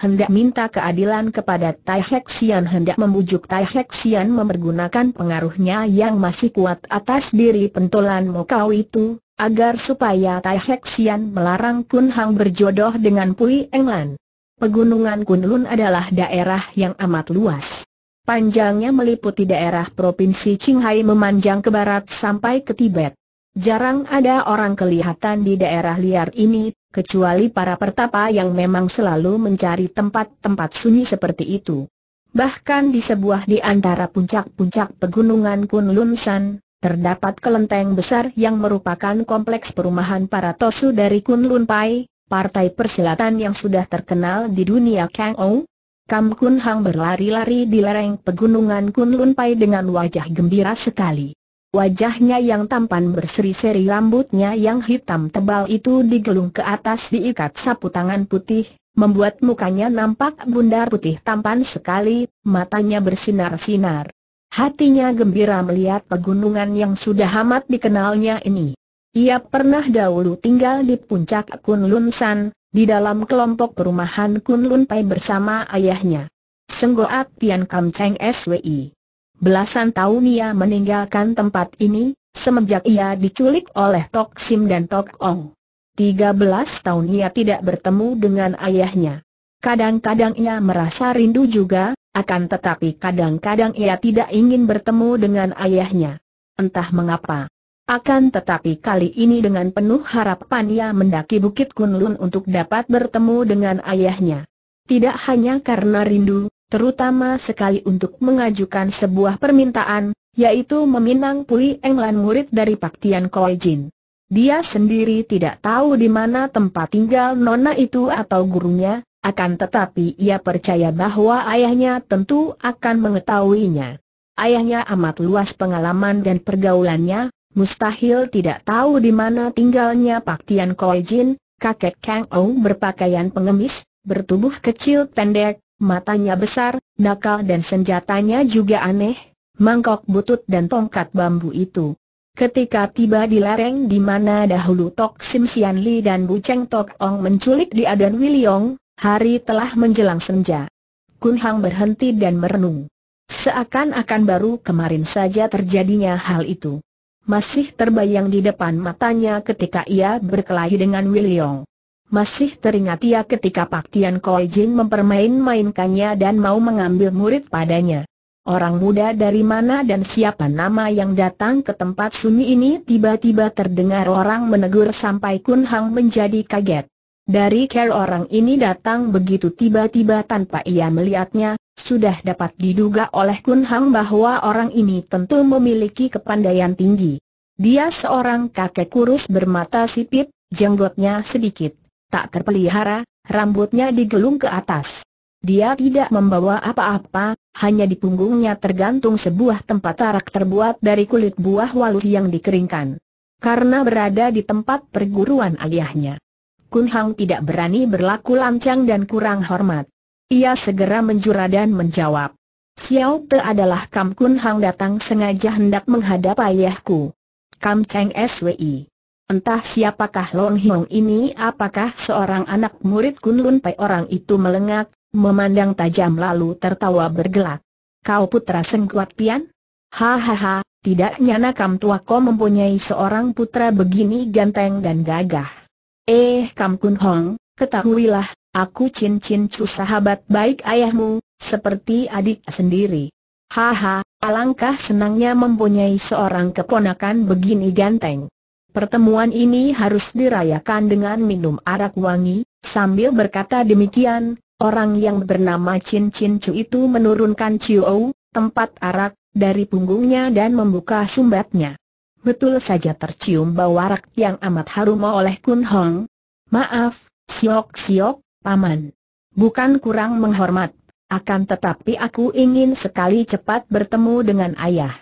hendak minta keadilan kepada Tai Hek hendak membujuk Tai Hek mempergunakan pengaruhnya yang masih kuat atas diri pentolan Mokau itu, agar supaya Tai Hek melarang Kun Hang berjodoh dengan Pui Englan. Pegunungan Kunlun adalah daerah yang amat luas. Panjangnya meliputi daerah Provinsi Qinghai memanjang ke barat sampai ke Tibet. Jarang ada orang kelihatan di daerah liar ini, kecuali para pertapa yang memang selalu mencari tempat-tempat sunyi seperti itu. Bahkan di sebuah di antara puncak-puncak pegunungan Kunlunsan, terdapat kelenteng besar yang merupakan kompleks perumahan para tosu dari Kunlunpai, partai persilatan yang sudah terkenal di dunia Kang Ou. Kam Kun Hang berlari-lari di lereng pegunungan Kunlunpai dengan wajah gembira sekali. Wajahnya yang tampan berseri-seri rambutnya yang hitam tebal itu digelung ke atas diikat sapu tangan putih, membuat mukanya nampak bundar putih tampan sekali, matanya bersinar-sinar. Hatinya gembira melihat pegunungan yang sudah amat dikenalnya ini. Ia pernah dahulu tinggal di puncak Kunlun San, di dalam kelompok perumahan Kunlun Pai bersama ayahnya. Senggoat Tian Kam Cheng SWI. Belasan tahun ia meninggalkan tempat ini, semenjak ia diculik oleh Tok Sim dan Tok Ong. 13 tahun ia tidak bertemu dengan ayahnya. Kadang-kadang ia merasa rindu juga, akan tetapi kadang-kadang ia tidak ingin bertemu dengan ayahnya. Entah mengapa. Akan tetapi kali ini dengan penuh harapan ia mendaki Bukit Kunlun untuk dapat bertemu dengan ayahnya. Tidak hanya karena rindu, terutama sekali untuk mengajukan sebuah permintaan, yaitu meminang Pui Eng Lan murid dari Pak Tian Koi Jin. Dia sendiri tidak tahu di mana tempat tinggal nona itu atau gurunya, akan tetapi ia percaya bahwa ayahnya tentu akan mengetahuinya. Ayahnya amat luas pengalaman dan pergaulannya, mustahil tidak tahu di mana tinggalnya Pak Tian Koi Jin, kakek Kang Ou berpakaian pengemis, bertubuh kecil pendek, matanya besar, nakal dan senjatanya juga aneh, mangkok butut dan tongkat bambu itu. Ketika tiba di lereng di mana dahulu Tok Sim Sian Li dan Bu Cheng Tok Ong menculik di dan Wiliong, hari telah menjelang senja. Kun Hang berhenti dan merenung. Seakan-akan baru kemarin saja terjadinya hal itu. Masih terbayang di depan matanya ketika ia berkelahi dengan Wiliong. Masih teringat ia ketika Pak Tian Koi Jin mempermain-mainkannya dan mau mengambil murid padanya. Orang muda dari mana dan siapa nama yang datang ke tempat sunyi ini tiba-tiba terdengar orang menegur sampai Kun Hang menjadi kaget. Dari care orang ini datang begitu tiba-tiba tanpa ia melihatnya, sudah dapat diduga oleh Kun Hang bahwa orang ini tentu memiliki kepandaian tinggi. Dia seorang kakek kurus bermata sipit, jenggotnya sedikit tak terpelihara, rambutnya digelung ke atas. Dia tidak membawa apa-apa, hanya di punggungnya tergantung sebuah tempat tarak terbuat dari kulit buah waluh yang dikeringkan. Karena berada di tempat perguruan ayahnya. Kun Hang tidak berani berlaku lancang dan kurang hormat. Ia segera menjura dan menjawab. Xiao Pe adalah Kam Kun Hang datang sengaja hendak menghadap ayahku. Kam Cheng SWI. Entah siapakah Long Hiong ini apakah seorang anak murid Kun Lun Pai orang itu melengak, memandang tajam lalu tertawa bergelak. Kau putra Sengkuat Pian? Hahaha, tidak nyana Kam Tua kau mempunyai seorang putra begini ganteng dan gagah. Eh Kam Kun Hong, ketahuilah, aku cincin Cin Cu sahabat baik ayahmu, seperti adik sendiri. Haha, alangkah senangnya mempunyai seorang keponakan begini ganteng. Pertemuan ini harus dirayakan dengan minum arak wangi, sambil berkata demikian, orang yang bernama Chin Chin Chu itu menurunkan Chiu, tempat arak, dari punggungnya dan membuka sumbatnya. Betul saja tercium bau arak yang amat harum oleh Kun Hong. Maaf, Siok Siok, Paman. Bukan kurang menghormat, akan tetapi aku ingin sekali cepat bertemu dengan ayah.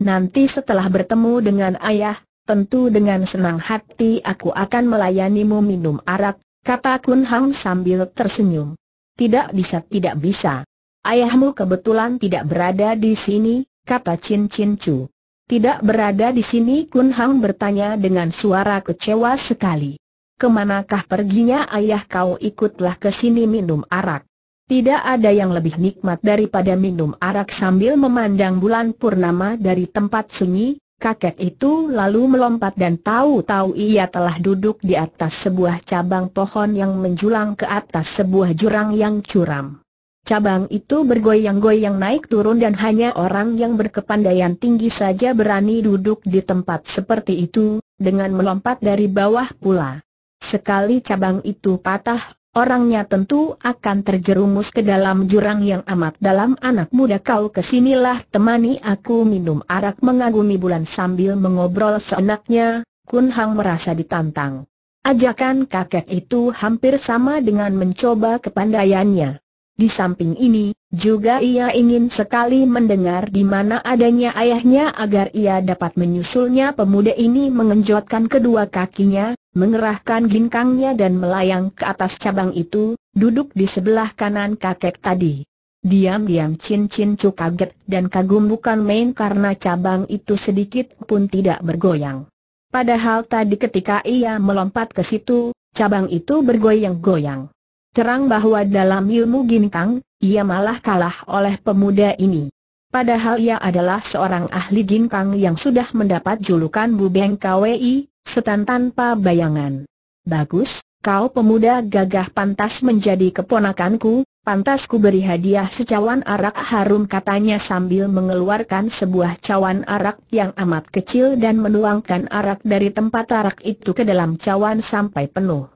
Nanti setelah bertemu dengan ayah, tentu dengan senang hati aku akan melayanimu minum arak, kata Kun Hang sambil tersenyum. Tidak bisa, tidak bisa. Ayahmu kebetulan tidak berada di sini, kata Chin Chin Chu. Tidak berada di sini Kun Hang bertanya dengan suara kecewa sekali. Kemanakah perginya ayah kau ikutlah ke sini minum arak. Tidak ada yang lebih nikmat daripada minum arak sambil memandang bulan purnama dari tempat sunyi, Kakek itu lalu melompat dan tahu-tahu ia telah duduk di atas sebuah cabang pohon yang menjulang ke atas sebuah jurang yang curam. Cabang itu bergoyang-goyang naik turun dan hanya orang yang berkepandaian tinggi saja berani duduk di tempat seperti itu, dengan melompat dari bawah pula. Sekali cabang itu patah, Orangnya tentu akan terjerumus ke dalam jurang yang amat dalam anak muda kau kesinilah temani aku minum arak mengagumi bulan sambil mengobrol seenaknya, Kun Hang merasa ditantang. Ajakan kakek itu hampir sama dengan mencoba kepandaiannya. Di samping ini, juga ia ingin sekali mendengar di mana adanya ayahnya agar ia dapat menyusulnya pemuda ini mengenjotkan kedua kakinya, Mengerahkan ginkangnya dan melayang ke atas cabang itu, duduk di sebelah kanan kakek tadi. Diam-diam Chin Chin Chu kaget dan kagum bukan main karena cabang itu sedikit pun tidak bergoyang. Padahal tadi ketika ia melompat ke situ, cabang itu bergoyang-goyang. Terang bahwa dalam ilmu ginkang, ia malah kalah oleh pemuda ini. Padahal ia adalah seorang ahli ginkang yang sudah mendapat julukan Bubeng Kwei, setan tanpa bayangan. Bagus, kau pemuda gagah pantas menjadi keponakanku, pantas ku beri hadiah secawan arak harum katanya sambil mengeluarkan sebuah cawan arak yang amat kecil dan menuangkan arak dari tempat arak itu ke dalam cawan sampai penuh.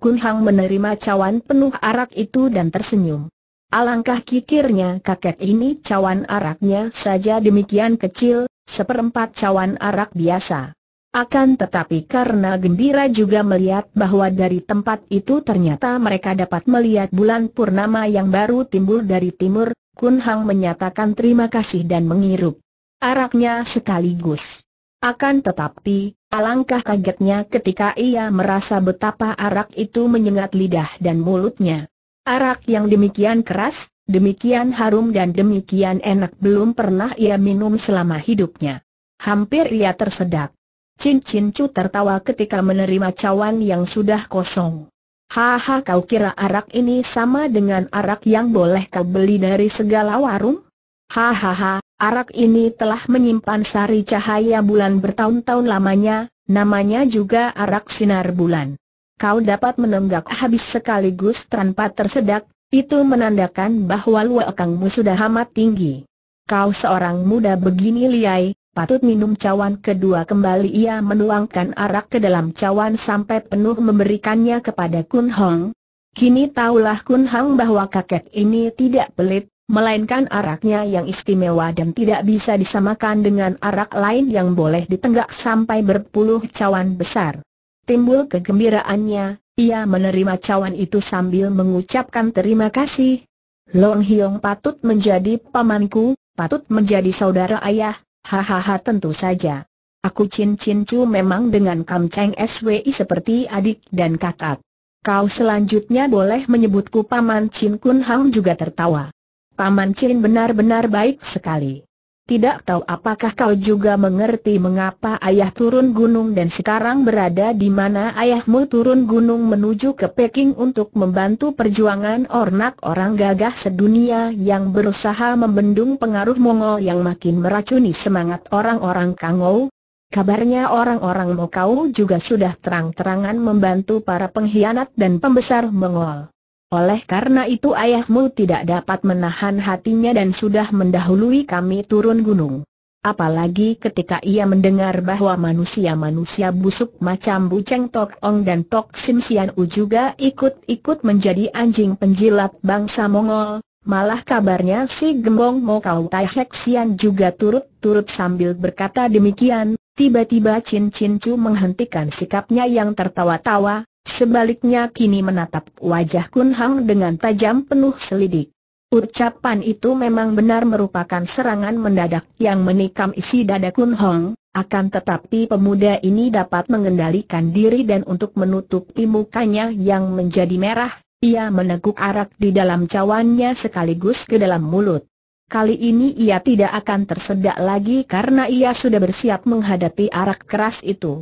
Kun Hang menerima cawan penuh arak itu dan tersenyum. Alangkah kikirnya kakek ini cawan araknya saja demikian kecil, seperempat cawan arak biasa. Akan tetapi karena gembira juga melihat bahwa dari tempat itu ternyata mereka dapat melihat bulan purnama yang baru timbul dari timur, Kun Hang menyatakan terima kasih dan menghirup araknya sekaligus. Akan tetapi, alangkah kagetnya ketika ia merasa betapa arak itu menyengat lidah dan mulutnya. Arak yang demikian keras, demikian harum dan demikian enak belum pernah ia minum selama hidupnya. Hampir ia tersedak. Cincin Chu tertawa ketika menerima cawan yang sudah kosong. Haha kau kira arak ini sama dengan arak yang boleh kau beli dari segala warung? Hahaha, arak ini telah menyimpan sari cahaya bulan bertahun-tahun lamanya, namanya juga arak sinar bulan. Kau dapat menenggak habis sekaligus tanpa tersedak, itu menandakan bahwa luakangmu sudah amat tinggi. Kau seorang muda begini liai, patut minum cawan kedua kembali ia menuangkan arak ke dalam cawan sampai penuh memberikannya kepada Kun Hong. Kini tahulah Kun Hong bahwa kakek ini tidak pelit, melainkan araknya yang istimewa dan tidak bisa disamakan dengan arak lain yang boleh ditenggak sampai berpuluh cawan besar. Timbul kegembiraannya, ia menerima cawan itu sambil mengucapkan terima kasih. Long Hiong patut menjadi pamanku, patut menjadi saudara ayah, Hahaha tentu saja. Aku Chin Chin Chu memang dengan Kam Cheng SWI seperti adik dan kakak. Kau selanjutnya boleh menyebutku Paman Chin Kun Hang juga tertawa. Paman Chin benar-benar baik sekali. Tidak tahu apakah kau juga mengerti mengapa ayah turun gunung dan sekarang berada di mana ayahmu turun gunung menuju ke Peking untuk membantu perjuangan ornak orang gagah sedunia yang berusaha membendung pengaruh Mongol yang makin meracuni semangat orang-orang Kangou. Kabarnya orang-orang Mokau juga sudah terang-terangan membantu para pengkhianat dan pembesar Mongol. Oleh karena itu ayahmu tidak dapat menahan hatinya dan sudah mendahului kami turun gunung. Apalagi ketika ia mendengar bahwa manusia-manusia busuk macam Buceng Tok Ong dan Tok Sim Sian U juga ikut-ikut menjadi anjing penjilat bangsa Mongol, Malah kabarnya si Gembong Mo Kau Tai Hek Sian juga turut-turut sambil berkata demikian, tiba-tiba Chin Chin Chu menghentikan sikapnya yang tertawa-tawa, Sebaliknya kini menatap wajah Kun Hang dengan tajam penuh selidik. Ucapan itu memang benar merupakan serangan mendadak yang menikam isi dada Kun Hong, akan tetapi pemuda ini dapat mengendalikan diri dan untuk menutupi mukanya yang menjadi merah, ia meneguk arak di dalam cawannya sekaligus ke dalam mulut. Kali ini ia tidak akan tersedak lagi karena ia sudah bersiap menghadapi arak keras itu.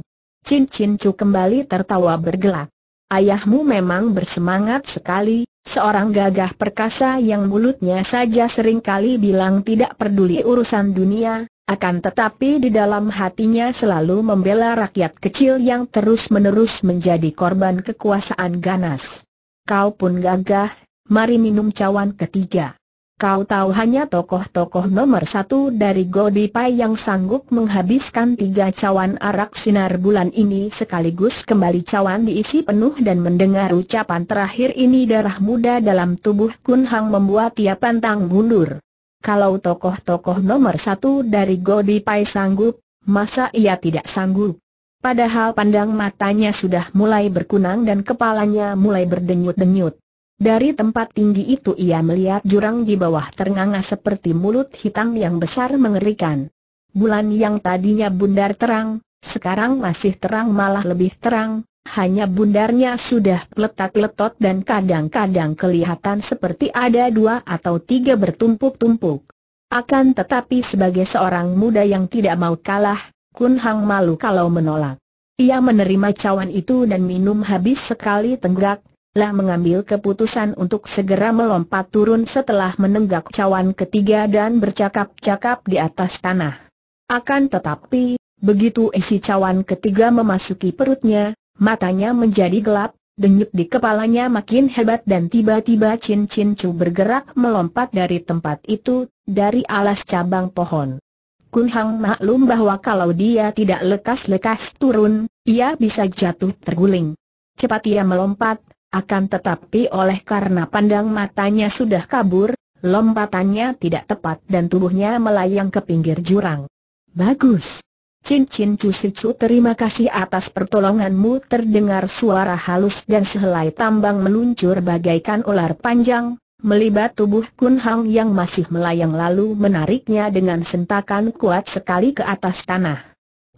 Cincin Cin Chu kembali tertawa bergelak. Ayahmu memang bersemangat sekali, seorang gagah perkasa yang mulutnya saja seringkali bilang tidak peduli urusan dunia, akan tetapi di dalam hatinya selalu membela rakyat kecil yang terus-menerus menjadi korban kekuasaan ganas. Kau pun gagah, mari minum cawan ketiga. Kau tahu hanya tokoh-tokoh nomor satu dari Godipai yang sanggup menghabiskan tiga cawan arak sinar bulan ini sekaligus kembali cawan diisi penuh dan mendengar ucapan terakhir ini darah muda dalam tubuh Kun Hang membuat ia pantang mundur. Kalau tokoh-tokoh nomor satu dari Godipai sanggup, masa ia tidak sanggup? Padahal pandang matanya sudah mulai berkunang dan kepalanya mulai berdenyut-denyut. Dari tempat tinggi itu ia melihat jurang di bawah ternganga seperti mulut hitam yang besar mengerikan. Bulan yang tadinya bundar terang, sekarang masih terang malah lebih terang, hanya bundarnya sudah letak letot dan kadang-kadang kelihatan seperti ada dua atau tiga bertumpuk-tumpuk. Akan tetapi sebagai seorang muda yang tidak mau kalah, Kun Hang malu kalau menolak. Ia menerima cawan itu dan minum habis sekali tenggak, lah mengambil keputusan untuk segera melompat turun setelah menenggak cawan ketiga dan bercakap-cakap di atas tanah. Akan tetapi, begitu isi cawan ketiga memasuki perutnya, matanya menjadi gelap, denyut di kepalanya makin hebat dan tiba-tiba Chin Chin Chu bergerak melompat dari tempat itu, dari alas cabang pohon. Kun Hang maklum bahwa kalau dia tidak lekas-lekas turun, ia bisa jatuh terguling. Cepat ia melompat, akan tetapi oleh karena pandang matanya sudah kabur, lompatannya tidak tepat dan tubuhnya melayang ke pinggir jurang. Bagus. Cincin Cusicu terima kasih atas pertolonganmu terdengar suara halus dan sehelai tambang meluncur bagaikan ular panjang, melibat tubuh Kun Hang yang masih melayang lalu menariknya dengan sentakan kuat sekali ke atas tanah.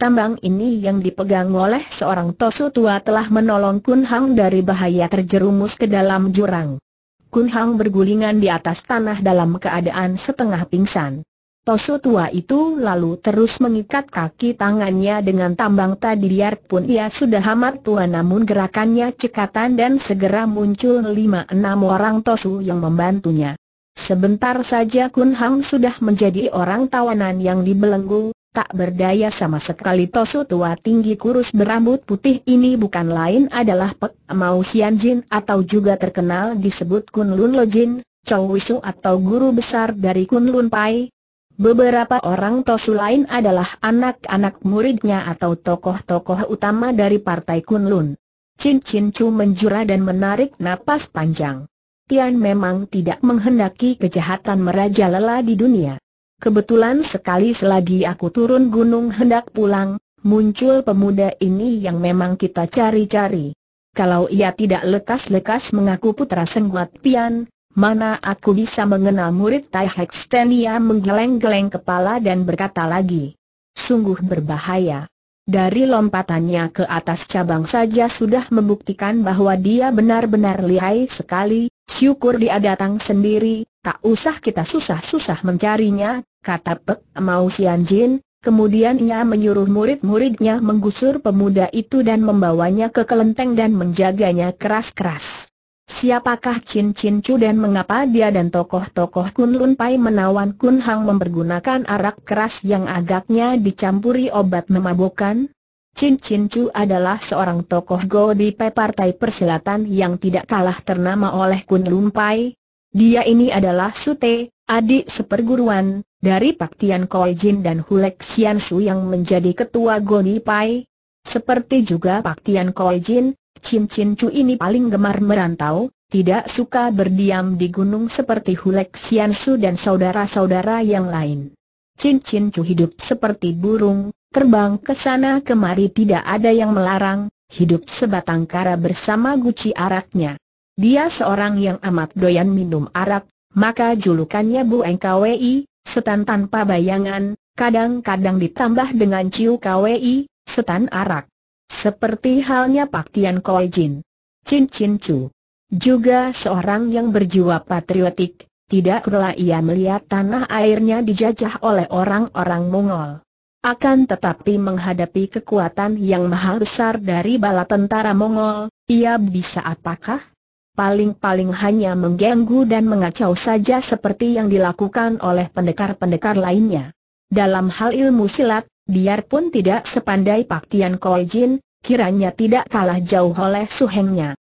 Tambang ini yang dipegang oleh seorang Tosu tua telah menolong Kun Hang dari bahaya terjerumus ke dalam jurang. Kun Hang bergulingan di atas tanah dalam keadaan setengah pingsan. Tosu tua itu lalu terus mengikat kaki tangannya dengan tambang tadi biarpun ia sudah amat tua namun gerakannya cekatan dan segera muncul lima enam orang Tosu yang membantunya. Sebentar saja Kun Hang sudah menjadi orang tawanan yang dibelenggu, Tak berdaya sama sekali Tosu tua tinggi kurus berambut putih ini bukan lain adalah Pek Mao Sian Jin atau juga terkenal disebut Kun Lun Lo Jin, Chow Wisu atau guru besar dari Kun Lun Pai. Beberapa orang Tosu lain adalah anak-anak muridnya atau tokoh-tokoh utama dari partai Kun Lun. Chin Chin Chu menjura dan menarik napas panjang. Tian memang tidak menghendaki kejahatan merajalela di dunia. Kebetulan sekali selagi aku turun gunung hendak pulang, muncul pemuda ini yang memang kita cari-cari. Kalau ia tidak lekas-lekas mengaku putra Sengguat Pian, mana aku bisa mengenal murid Tai Hek Stenia menggeleng-geleng kepala dan berkata lagi. Sungguh berbahaya. Dari lompatannya ke atas cabang saja sudah membuktikan bahwa dia benar-benar lihai sekali, syukur dia datang sendiri, tak usah kita susah-susah mencarinya, kata Pek Mau Sian Jin, kemudian ia menyuruh murid-muridnya menggusur pemuda itu dan membawanya ke kelenteng dan menjaganya keras-keras. Siapakah Chin Chin Chu dan mengapa dia dan tokoh-tokoh Kun Lun Pai menawan Kun Hang mempergunakan arak keras yang agaknya dicampuri obat memabukkan? Chin Chin Chu adalah seorang tokoh Go di Partai Persilatan yang tidak kalah ternama oleh Kun Lun Pai. Dia ini adalah Sute, adik seperguruan, dari Pak Tian Koi Jin dan Hulek Xian Su yang menjadi ketua Goni Pai, seperti juga Pak Tian Koi Jin, Chin Chin Chu ini paling gemar merantau, tidak suka berdiam di gunung seperti Hulek Xian Su dan saudara-saudara yang lain. Chin Chin Chu hidup seperti burung, terbang ke sana kemari tidak ada yang melarang, hidup sebatang kara bersama guci araknya. Dia seorang yang amat doyan minum arak, maka julukannya Bu Engkwi, Setan tanpa bayangan, kadang-kadang ditambah dengan Ciu Kwei, setan arak. Seperti halnya Pak Tian Koi Jin. Chin Chin Chu. Juga seorang yang berjiwa patriotik, tidak rela ia melihat tanah airnya dijajah oleh orang-orang Mongol. Akan tetapi menghadapi kekuatan yang maha besar dari bala tentara Mongol, ia bisa apakah? paling-paling hanya mengganggu dan mengacau saja seperti yang dilakukan oleh pendekar-pendekar lainnya. Dalam hal ilmu silat, biarpun tidak sepandai Paktian Koljin, kiranya tidak kalah jauh oleh suhengnya.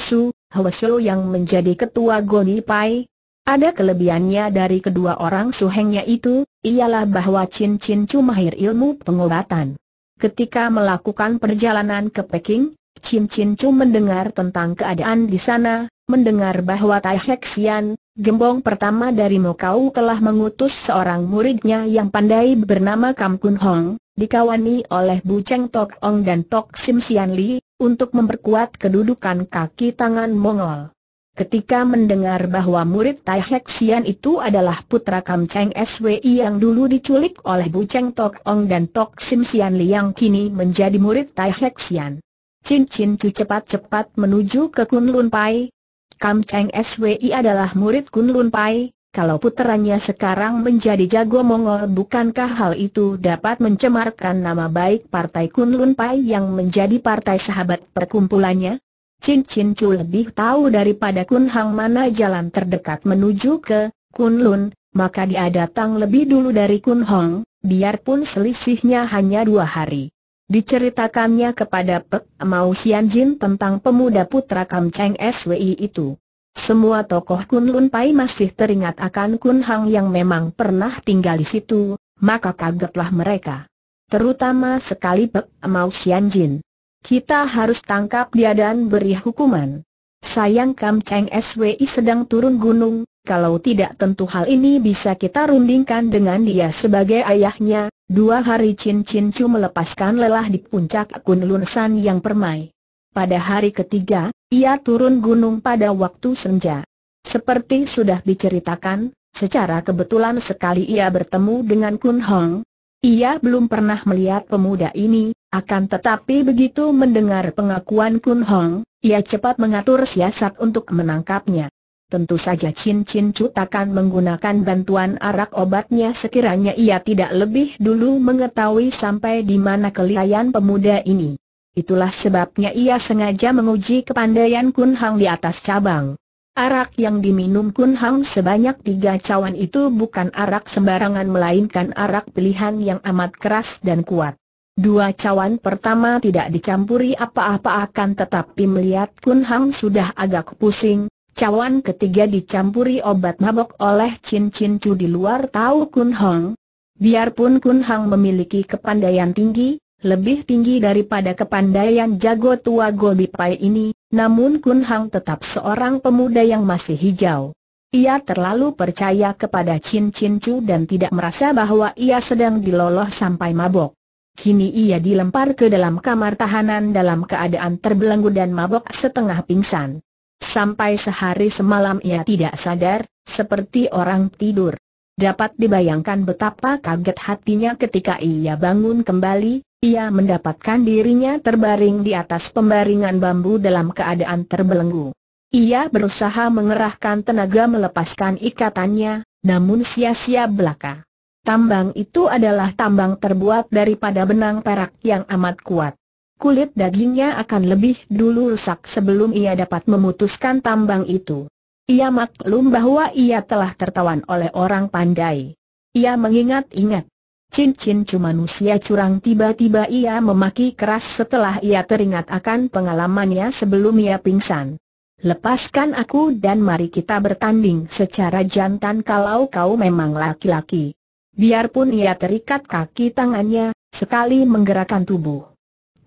Su, Hwe Su yang menjadi ketua Goni Pai, ada kelebihannya dari kedua orang suhengnya itu, ialah bahwa cincin mahir ilmu pengobatan. Ketika melakukan perjalanan ke Peking, Cincin Chu mendengar tentang keadaan di sana, mendengar bahwa Tai Hek Sian, gembong pertama dari Mokau telah mengutus seorang muridnya yang pandai bernama Kam Kun Hong, dikawani oleh Bu Cheng Tok Ong dan Tok Sim Sian Li, untuk memperkuat kedudukan kaki tangan Mongol. Ketika mendengar bahwa murid Tai Hek Sian itu adalah putra Kam Cheng SWI yang dulu diculik oleh Bu Cheng Tok Ong dan Tok Sim Sian Li yang kini menjadi murid Tai Hek Sian. Cincin Cu cepat-cepat menuju ke Kunlun Pai. Kam Cheng SWI adalah murid Kunlun Pai, kalau puterannya sekarang menjadi jago Mongol bukankah hal itu dapat mencemarkan nama baik partai Kunlun Pai yang menjadi partai sahabat perkumpulannya? Cincin Chu lebih tahu daripada Kun Hang mana jalan terdekat menuju ke Kunlun, maka dia datang lebih dulu dari Kun Hong, biarpun selisihnya hanya dua hari. Diceritakannya kepada Pek Mau Jin tentang pemuda putra Kam Cheng SWI itu. Semua tokoh Kun Lun Pai masih teringat akan Kun Hang yang memang pernah tinggal di situ, maka kagetlah mereka. Terutama sekali Pek Mau Jin. Kita harus tangkap dia dan beri hukuman. Sayang Kam Cheng SWI sedang turun gunung, kalau tidak tentu hal ini bisa kita rundingkan dengan dia sebagai ayahnya, dua hari Chin Chin Chu melepaskan lelah di puncak Kunlun San yang permai. Pada hari ketiga, ia turun gunung pada waktu senja. Seperti sudah diceritakan, secara kebetulan sekali ia bertemu dengan Kun Hong. Ia belum pernah melihat pemuda ini, akan tetapi begitu mendengar pengakuan Kun Hong, ia cepat mengatur siasat untuk menangkapnya. Tentu saja Chin Chin Chu akan menggunakan bantuan arak obatnya sekiranya ia tidak lebih dulu mengetahui sampai di mana kelihayan pemuda ini. Itulah sebabnya ia sengaja menguji kepandaian Kun Hang di atas cabang. Arak yang diminum Kun Hang sebanyak tiga cawan itu bukan arak sembarangan melainkan arak pilihan yang amat keras dan kuat. Dua cawan pertama tidak dicampuri apa-apa akan tetapi melihat Kun Hang sudah agak pusing, cawan ketiga dicampuri obat mabok oleh Chin Chin Chu di luar tahu Kun Hong. Biarpun Kun Hong memiliki kepandaian tinggi, lebih tinggi daripada kepandaian jago tua Gobi Pai ini, namun Kun Hong tetap seorang pemuda yang masih hijau. Ia terlalu percaya kepada Chin Chin Chu dan tidak merasa bahwa ia sedang diloloh sampai mabok. Kini ia dilempar ke dalam kamar tahanan dalam keadaan terbelenggu dan mabok setengah pingsan. Sampai sehari semalam ia tidak sadar, seperti orang tidur. Dapat dibayangkan betapa kaget hatinya ketika ia bangun kembali, ia mendapatkan dirinya terbaring di atas pembaringan bambu dalam keadaan terbelenggu. Ia berusaha mengerahkan tenaga melepaskan ikatannya, namun sia-sia belaka. Tambang itu adalah tambang terbuat daripada benang perak yang amat kuat kulit dagingnya akan lebih dulu rusak sebelum ia dapat memutuskan tambang itu. Ia maklum bahwa ia telah tertawan oleh orang pandai. Ia mengingat-ingat. Cincin cuma manusia curang tiba-tiba ia memaki keras setelah ia teringat akan pengalamannya sebelum ia pingsan. Lepaskan aku dan mari kita bertanding secara jantan kalau kau memang laki-laki. Biarpun ia terikat kaki tangannya, sekali menggerakkan tubuh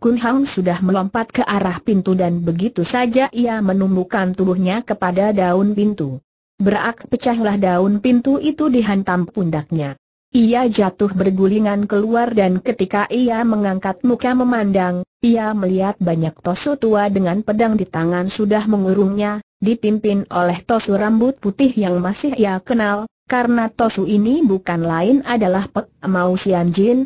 Kun Hang sudah melompat ke arah pintu dan begitu saja ia menumbuhkan tubuhnya kepada daun pintu. Berak pecahlah daun pintu itu dihantam pundaknya. Ia jatuh bergulingan keluar dan ketika ia mengangkat muka memandang, ia melihat banyak tosu tua dengan pedang di tangan sudah mengurungnya, dipimpin oleh tosu rambut putih yang masih ia kenal, karena tosu ini bukan lain adalah Pek Jin, Xianjin,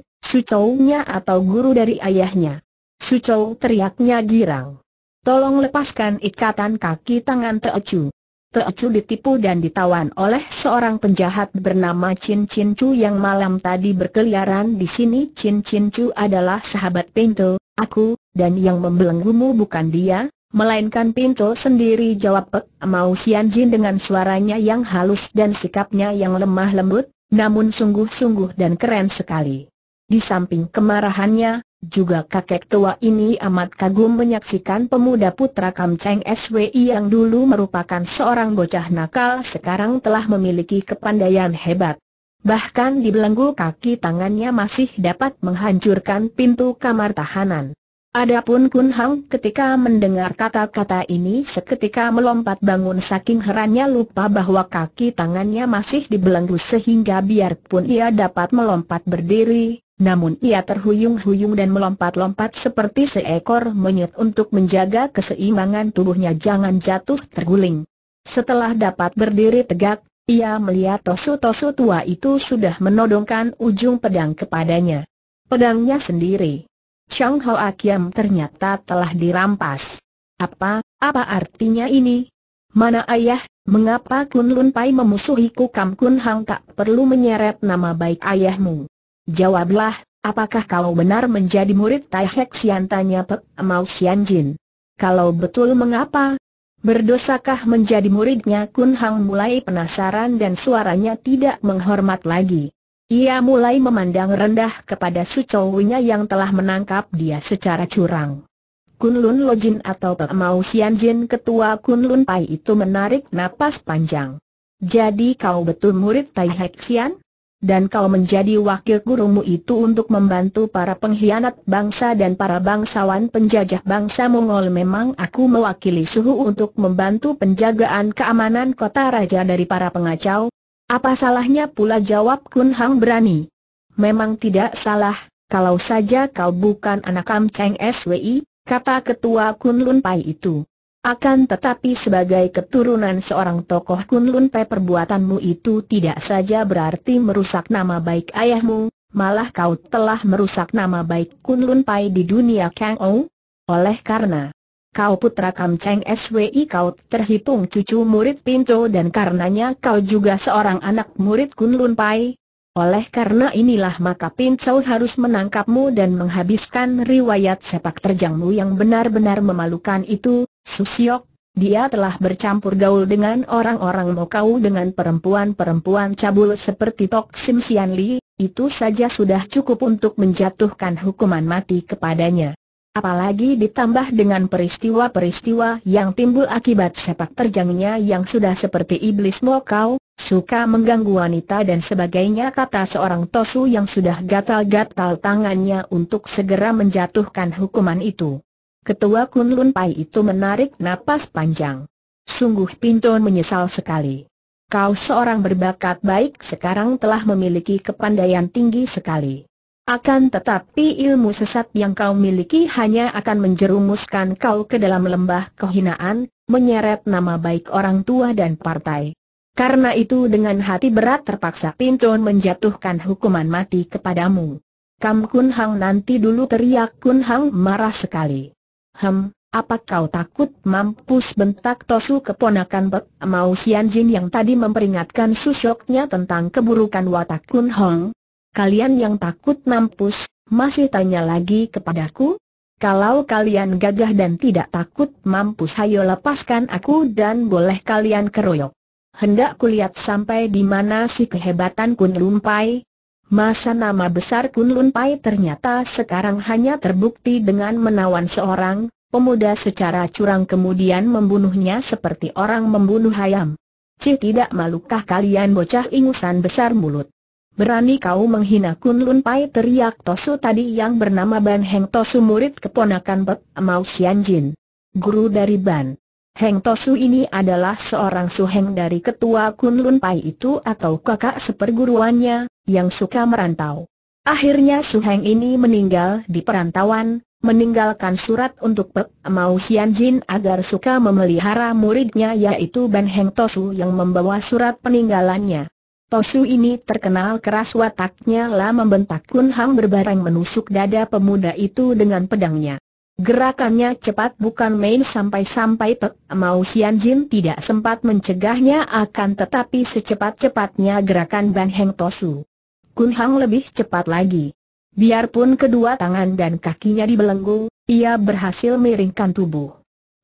nya atau guru dari ayahnya. Cucou teriaknya girang. Tolong lepaskan ikatan kaki tangan Teocu. Teocu ditipu dan ditawan oleh seorang penjahat bernama Chin Chin Chu yang malam tadi berkeliaran di sini. Chin Chin Chu adalah sahabat Pinto, aku, dan yang membelenggumu bukan dia, melainkan Pinto sendiri jawab Pek Mau Sian Jin dengan suaranya yang halus dan sikapnya yang lemah lembut, namun sungguh-sungguh dan keren sekali. Di samping kemarahannya, juga kakek tua ini amat kagum menyaksikan pemuda putra Kam Cheng SWI yang dulu merupakan seorang bocah nakal sekarang telah memiliki kepandaian hebat. Bahkan di belenggu kaki tangannya masih dapat menghancurkan pintu kamar tahanan. Adapun Kun Hang ketika mendengar kata-kata ini seketika melompat bangun saking herannya lupa bahwa kaki tangannya masih dibelenggu sehingga biarpun ia dapat melompat berdiri, namun ia terhuyung-huyung dan melompat-lompat seperti seekor monyet untuk menjaga keseimbangan tubuhnya jangan jatuh terguling. Setelah dapat berdiri tegak, ia melihat tosu-tosu tua itu sudah menodongkan ujung pedang kepadanya. Pedangnya sendiri. Chang Hao Akiam ternyata telah dirampas. Apa, apa artinya ini? Mana ayah, mengapa Kun Lun Pai memusuhiku Kam Kun Hang tak perlu menyeret nama baik ayahmu? Jawablah, apakah kau benar menjadi murid Tai Hek Sian tanya Pek Mau Sian Jin. Kalau betul mengapa? Berdosakah menjadi muridnya Kun Hang mulai penasaran dan suaranya tidak menghormat lagi. Ia mulai memandang rendah kepada sucowinya yang telah menangkap dia secara curang. Kun Lun Lo Jin atau Pek Mau Jin, ketua Kun Lun Pai itu menarik napas panjang. Jadi kau betul murid Tai Hek Sian? dan kau menjadi wakil gurumu itu untuk membantu para pengkhianat bangsa dan para bangsawan penjajah bangsa Mongol memang aku mewakili suhu untuk membantu penjagaan keamanan kota raja dari para pengacau. Apa salahnya pula jawab Kun Hang berani? Memang tidak salah, kalau saja kau bukan anak Am Cheng SWI, kata ketua Kun Lun Pai itu. Akan tetapi sebagai keturunan seorang tokoh Kunlun Pe perbuatanmu itu tidak saja berarti merusak nama baik ayahmu, malah kau telah merusak nama baik Kunlun Pai di dunia Kang Ou. Oleh karena kau putra Kam Cheng SWI kau terhitung cucu murid Pinto dan karenanya kau juga seorang anak murid Kunlun Pai. Oleh karena inilah maka Pinto harus menangkapmu dan menghabiskan riwayat sepak terjangmu yang benar-benar memalukan itu, Susiok, dia telah bercampur gaul dengan orang-orang Mokau dengan perempuan-perempuan cabul seperti Tok Sim Sian Li, itu saja sudah cukup untuk menjatuhkan hukuman mati kepadanya. Apalagi ditambah dengan peristiwa-peristiwa yang timbul akibat sepak terjangnya yang sudah seperti iblis Mokau, suka mengganggu wanita dan sebagainya kata seorang Tosu yang sudah gatal-gatal tangannya untuk segera menjatuhkan hukuman itu. Ketua Kunlun Pai itu menarik napas panjang. Sungguh Pinton menyesal sekali. Kau seorang berbakat baik sekarang telah memiliki kepandaian tinggi sekali. Akan tetapi ilmu sesat yang kau miliki hanya akan menjerumuskan kau ke dalam lembah kehinaan, menyeret nama baik orang tua dan partai. Karena itu dengan hati berat terpaksa Pinton menjatuhkan hukuman mati kepadamu. Kam Kun Hang nanti dulu teriak Kun Hang marah sekali. Hem, apa kau takut mampus bentak Tosu keponakan Bek Mau Sian Jin yang tadi memperingatkan susoknya tentang keburukan watak Kun Hong? Kalian yang takut mampus, masih tanya lagi kepadaku? Kalau kalian gagah dan tidak takut mampus hayo lepaskan aku dan boleh kalian keroyok. Hendak kulihat sampai di mana si kehebatan Kun Lumpai, Masa nama besar Kunlun Pai ternyata sekarang hanya terbukti dengan menawan seorang pemuda secara curang kemudian membunuhnya seperti orang membunuh ayam. Cih tidak malukah kalian bocah ingusan besar mulut. Berani kau menghina Kunlun Pai teriak Tosu tadi yang bernama Ban Heng Tosu murid keponakan Pek Mao Xianjin. Guru dari Ban Heng Tosu ini adalah seorang suheng dari ketua Kun Lun Pai itu atau kakak seperguruannya, yang suka merantau. Akhirnya suheng ini meninggal di perantauan, meninggalkan surat untuk Pek Mau Sian Jin agar suka memelihara muridnya yaitu Ban Heng Tosu yang membawa surat peninggalannya. Tosu ini terkenal keras wataknya lah membentak Kun Hang berbareng menusuk dada pemuda itu dengan pedangnya. Gerakannya cepat bukan main sampai-sampai Pek Mau Sian Jin tidak sempat mencegahnya akan tetapi secepat-cepatnya gerakan Ban Heng Tosu. Kun Hang lebih cepat lagi. Biarpun kedua tangan dan kakinya dibelenggu, ia berhasil miringkan tubuh.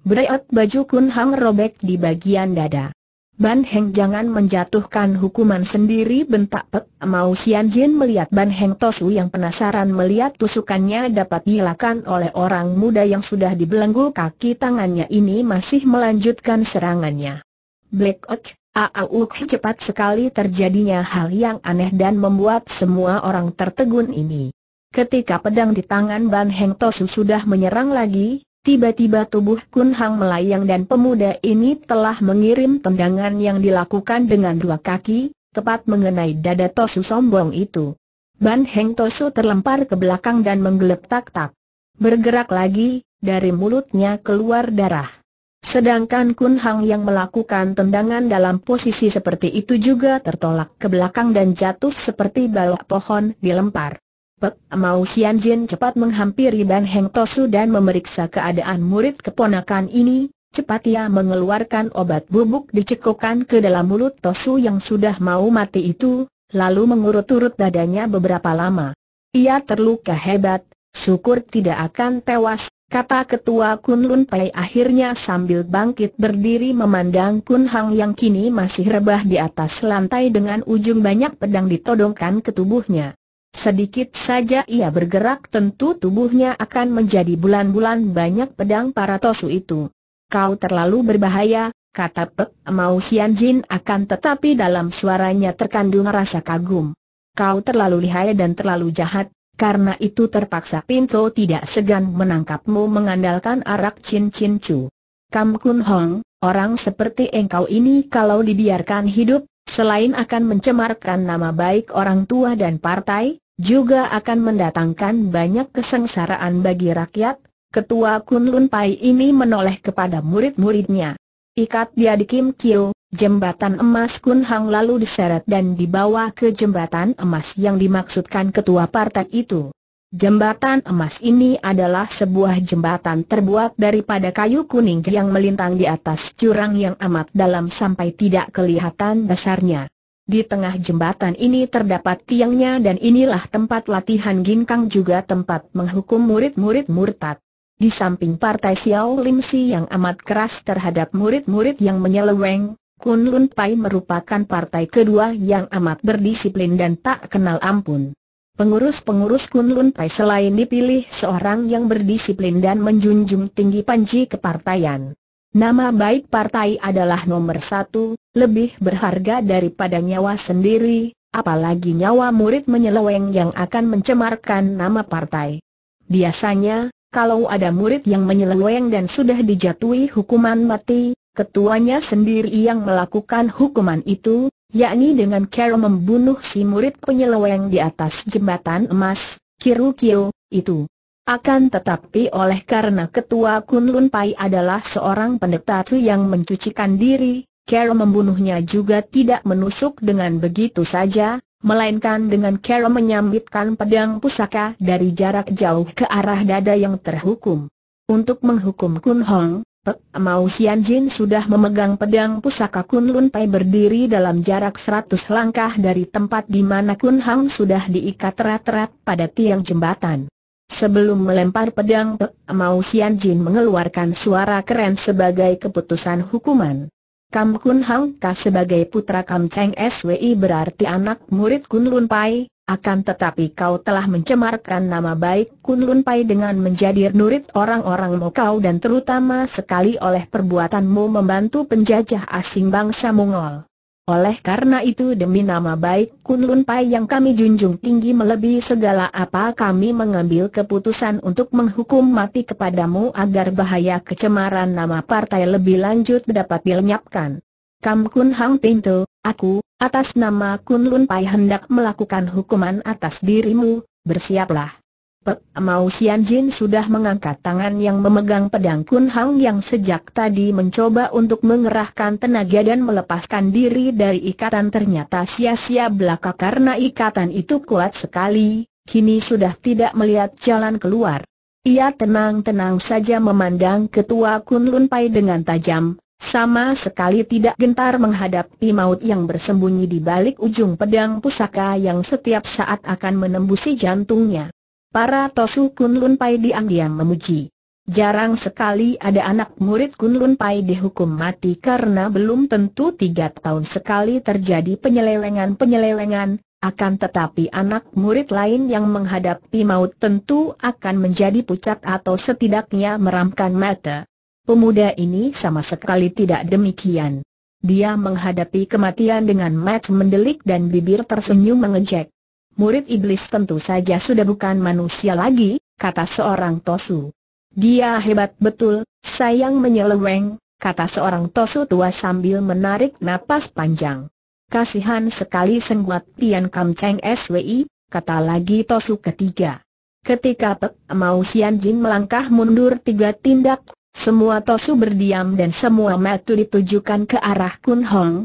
Breot baju Kun Hang robek di bagian dada. Ban Heng jangan menjatuhkan hukuman sendiri bentak Pek Mau Sian Jin melihat Ban Heng Tosu yang penasaran melihat tusukannya dapat dilakukan oleh orang muda yang sudah dibelenggu kaki tangannya ini masih melanjutkan serangannya. Black Oak, Aauk cepat sekali terjadinya hal yang aneh dan membuat semua orang tertegun ini. Ketika pedang di tangan Ban Heng Tosu sudah menyerang lagi, Tiba-tiba tubuh Kun Hang melayang dan pemuda ini telah mengirim tendangan yang dilakukan dengan dua kaki, tepat mengenai dada Tosu sombong itu. Ban Heng Tosu terlempar ke belakang dan menggeletak-tak. Bergerak lagi, dari mulutnya keluar darah. Sedangkan Kun Hang yang melakukan tendangan dalam posisi seperti itu juga tertolak ke belakang dan jatuh seperti balok pohon dilempar. Pek Mau Sian Jin cepat menghampiri Ban Heng Tosu dan memeriksa keadaan murid keponakan ini, cepat ia mengeluarkan obat bubuk dicekokkan ke dalam mulut Tosu yang sudah mau mati itu, lalu mengurut-urut dadanya beberapa lama. Ia terluka hebat, syukur tidak akan tewas, kata ketua Kun Lun Pai akhirnya sambil bangkit berdiri memandang Kun Hang yang kini masih rebah di atas lantai dengan ujung banyak pedang ditodongkan ke tubuhnya. Sedikit saja ia bergerak tentu tubuhnya akan menjadi bulan-bulan banyak pedang para tosu itu. Kau terlalu berbahaya, kata Pek Mau Sian Jin akan tetapi dalam suaranya terkandung rasa kagum. Kau terlalu lihai dan terlalu jahat, karena itu terpaksa Pinto tidak segan menangkapmu mengandalkan arak cincin Chu. Kam Kun Hong, orang seperti engkau ini kalau dibiarkan hidup, selain akan mencemarkan nama baik orang tua dan partai, juga akan mendatangkan banyak kesengsaraan bagi rakyat, ketua Kunlun Pai ini menoleh kepada murid-muridnya. Ikat dia di Kim Kyo, jembatan emas Kun Hang lalu diseret dan dibawa ke jembatan emas yang dimaksudkan ketua partai itu. Jembatan emas ini adalah sebuah jembatan terbuat daripada kayu kuning yang melintang di atas jurang yang amat dalam sampai tidak kelihatan dasarnya. Di tengah jembatan ini terdapat tiangnya dan inilah tempat latihan ginkang juga tempat menghukum murid-murid murtad. Di samping partai Xiao Lim Si yang amat keras terhadap murid-murid yang menyeleweng, Kun Lun Pai merupakan partai kedua yang amat berdisiplin dan tak kenal ampun. Pengurus-pengurus Kun Lun Pai selain dipilih seorang yang berdisiplin dan menjunjung tinggi panji kepartaian. Nama baik partai adalah nomor satu, lebih berharga daripada nyawa sendiri, apalagi nyawa murid menyeleweng yang akan mencemarkan nama partai. Biasanya, kalau ada murid yang menyeleweng dan sudah dijatuhi hukuman mati, ketuanya sendiri yang melakukan hukuman itu, yakni dengan cara membunuh si murid penyeleweng di atas jembatan emas, Kiru Kyo, itu. Akan tetapi oleh karena ketua Kunlun Pai adalah seorang pendeta yang mencucikan diri, Kero membunuhnya juga tidak menusuk dengan begitu saja, melainkan dengan Kero menyambitkan pedang pusaka dari jarak jauh ke arah dada yang terhukum. Untuk menghukum Kun Hong, Pek Mau Sian Jin sudah memegang pedang pusaka Kun Lun Pai berdiri dalam jarak seratus langkah dari tempat di mana Kun Hong sudah diikat rat-rat pada tiang jembatan. Sebelum melempar pedang Mao Xian Jin mengeluarkan suara keren sebagai keputusan hukuman. Kam Kun Hang Ka sebagai putra Kam Cheng SWI berarti anak murid Kun Lun Pai, akan tetapi kau telah mencemarkan nama baik Kun Lun Pai dengan menjadi nurit orang-orang Mokau dan terutama sekali oleh perbuatanmu membantu penjajah asing bangsa Mongol. Oleh karena itu demi nama baik Kunlun Pai yang kami junjung tinggi melebihi segala apa kami mengambil keputusan untuk menghukum mati kepadamu agar bahaya kecemaran nama partai lebih lanjut dapat dilenyapkan. Kam Kun Hang Pinto, aku, atas nama Kunlun Pai hendak melakukan hukuman atas dirimu, bersiaplah. Pek Mao Sian Jin sudah mengangkat tangan yang memegang pedang Kun Hang yang sejak tadi mencoba untuk mengerahkan tenaga dan melepaskan diri dari ikatan ternyata sia-sia belaka karena ikatan itu kuat sekali, kini sudah tidak melihat jalan keluar. Ia tenang-tenang saja memandang ketua Kun Lun Pai dengan tajam, sama sekali tidak gentar menghadapi maut yang bersembunyi di balik ujung pedang pusaka yang setiap saat akan menembusi jantungnya. Para Tosu Kunlun Pai diam-diam memuji. Jarang sekali ada anak murid Kunlun Pai dihukum mati karena belum tentu tiga tahun sekali terjadi penyelewengan-penyelewengan, akan tetapi anak murid lain yang menghadapi maut tentu akan menjadi pucat atau setidaknya meramkan mata. Pemuda ini sama sekali tidak demikian. Dia menghadapi kematian dengan mata mendelik dan bibir tersenyum mengejek. Murid iblis tentu saja sudah bukan manusia lagi, kata seorang Tosu. Dia hebat betul, sayang menyeleweng, kata seorang Tosu tua sambil menarik napas panjang. Kasihan sekali Sengguat Tian Kam Cheng SWI, kata lagi Tosu ketiga. Ketika Pek Mau Sian Jin melangkah mundur tiga tindak, semua Tosu berdiam dan semua mata ditujukan ke arah Kun Hong,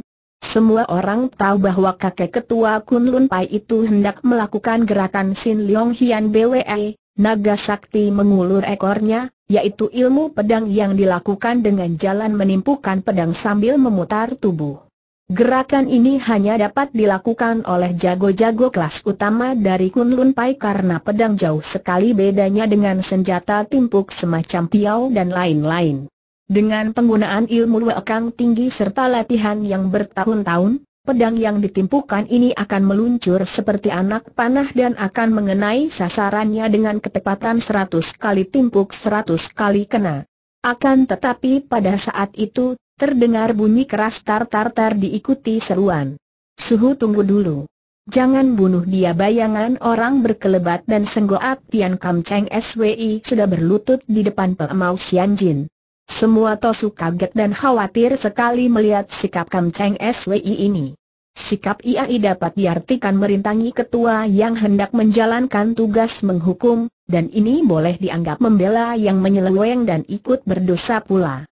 semua orang tahu bahwa kakek ketua Kunlun Pai itu hendak melakukan gerakan Sin Leong Hian BWE, naga sakti mengulur ekornya, yaitu ilmu pedang yang dilakukan dengan jalan menimpukan pedang sambil memutar tubuh. Gerakan ini hanya dapat dilakukan oleh jago-jago kelas utama dari Kunlun Pai karena pedang jauh sekali bedanya dengan senjata timpuk semacam piau dan lain-lain. Dengan penggunaan ilmu wakang tinggi serta latihan yang bertahun-tahun, pedang yang ditimpukan ini akan meluncur seperti anak panah dan akan mengenai sasarannya dengan ketepatan 100 kali timpuk 100 kali kena. Akan tetapi pada saat itu, terdengar bunyi keras tar-tar-tar diikuti seruan. Suhu tunggu dulu. Jangan bunuh dia bayangan orang berkelebat dan senggoat Tian Kam Cheng SWI sudah berlutut di depan Pemau Jin. Semua Tosu kaget dan khawatir sekali melihat sikap Kam Cheng SWI ini. Sikap IAI dapat diartikan merintangi ketua yang hendak menjalankan tugas menghukum, dan ini boleh dianggap membela yang menyeleweng dan ikut berdosa pula.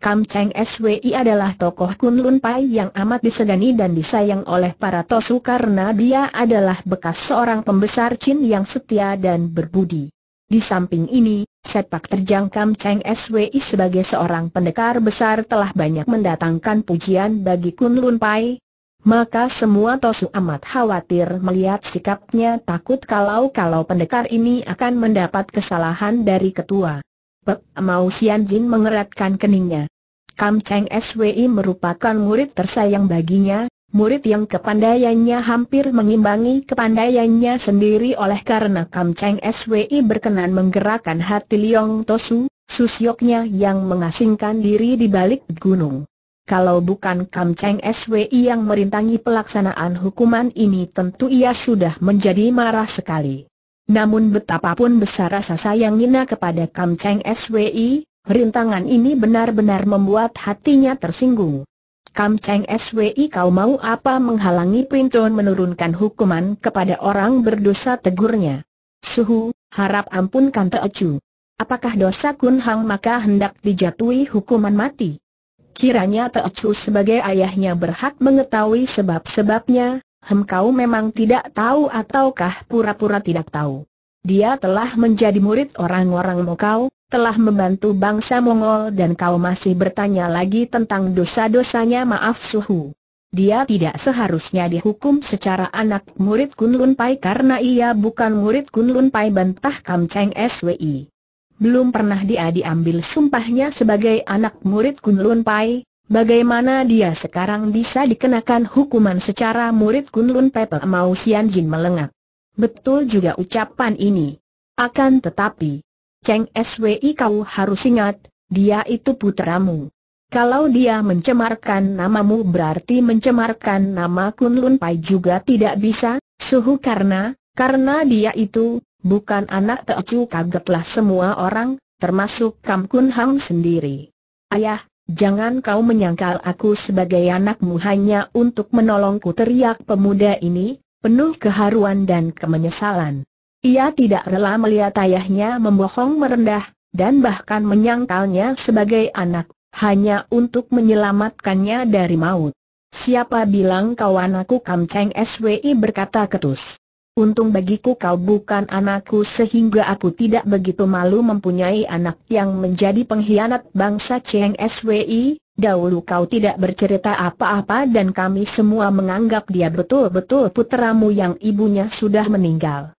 Kam Cheng SWI adalah tokoh Kunlun Pai yang amat disegani dan disayang oleh para Tosu karena dia adalah bekas seorang pembesar Chin yang setia dan berbudi. Di samping ini, Sepak terjang Kam Cheng SWI sebagai seorang pendekar besar telah banyak mendatangkan pujian bagi Kun Lun Pai. Maka semua Tosu amat khawatir melihat sikapnya takut kalau-kalau pendekar ini akan mendapat kesalahan dari ketua. Pek Mau Sian Jin mengeratkan keningnya. Kam Cheng SWI merupakan murid tersayang baginya, murid yang kepandaiannya hampir mengimbangi kepandaiannya sendiri oleh karena Kam Cheng SWI berkenan menggerakkan hati Liong Tosu, susyoknya yang mengasingkan diri di balik gunung. Kalau bukan Kam Cheng SWI yang merintangi pelaksanaan hukuman ini tentu ia sudah menjadi marah sekali. Namun betapapun besar rasa sayang Nina kepada Kam Cheng SWI, rintangan ini benar-benar membuat hatinya tersinggung. Kam Cheng SWI kau mau apa menghalangi Pinton menurunkan hukuman kepada orang berdosa tegurnya. Suhu, harap ampunkan Ocu. Apakah dosa Kun Hang maka hendak dijatuhi hukuman mati? Kiranya Te Ocu sebagai ayahnya berhak mengetahui sebab-sebabnya, hem kau memang tidak tahu ataukah pura-pura tidak tahu. Dia telah menjadi murid orang-orang Mokau, telah membantu bangsa Mongol dan kau masih bertanya lagi tentang dosa-dosanya maaf suhu. Dia tidak seharusnya dihukum secara anak murid Kunlun Pai karena ia bukan murid Kunlun Pai bantah Kam Cheng SWI. Belum pernah dia diambil sumpahnya sebagai anak murid Kunlun Pai, bagaimana dia sekarang bisa dikenakan hukuman secara murid Kunlun Pai Pemau Sian Jin melengak. Betul juga ucapan ini. Akan tetapi, Ceng Swi kau harus ingat, dia itu putramu. Kalau dia mencemarkan namamu berarti mencemarkan nama Kunlun Pai juga tidak bisa, suhu karena, karena dia itu, bukan anak Teocu kagetlah semua orang, termasuk Kam Kun Hang sendiri. Ayah, jangan kau menyangkal aku sebagai anakmu hanya untuk menolongku teriak pemuda ini, penuh keharuan dan kemenyesalan. Ia tidak rela melihat ayahnya membohong merendah, dan bahkan menyangkalnya sebagai anak, hanya untuk menyelamatkannya dari maut. Siapa bilang kau anakku Kam Cheng SWI berkata ketus. Untung bagiku kau bukan anakku sehingga aku tidak begitu malu mempunyai anak yang menjadi pengkhianat bangsa Cheng SWI, dahulu kau tidak bercerita apa-apa dan kami semua menganggap dia betul-betul putramu yang ibunya sudah meninggal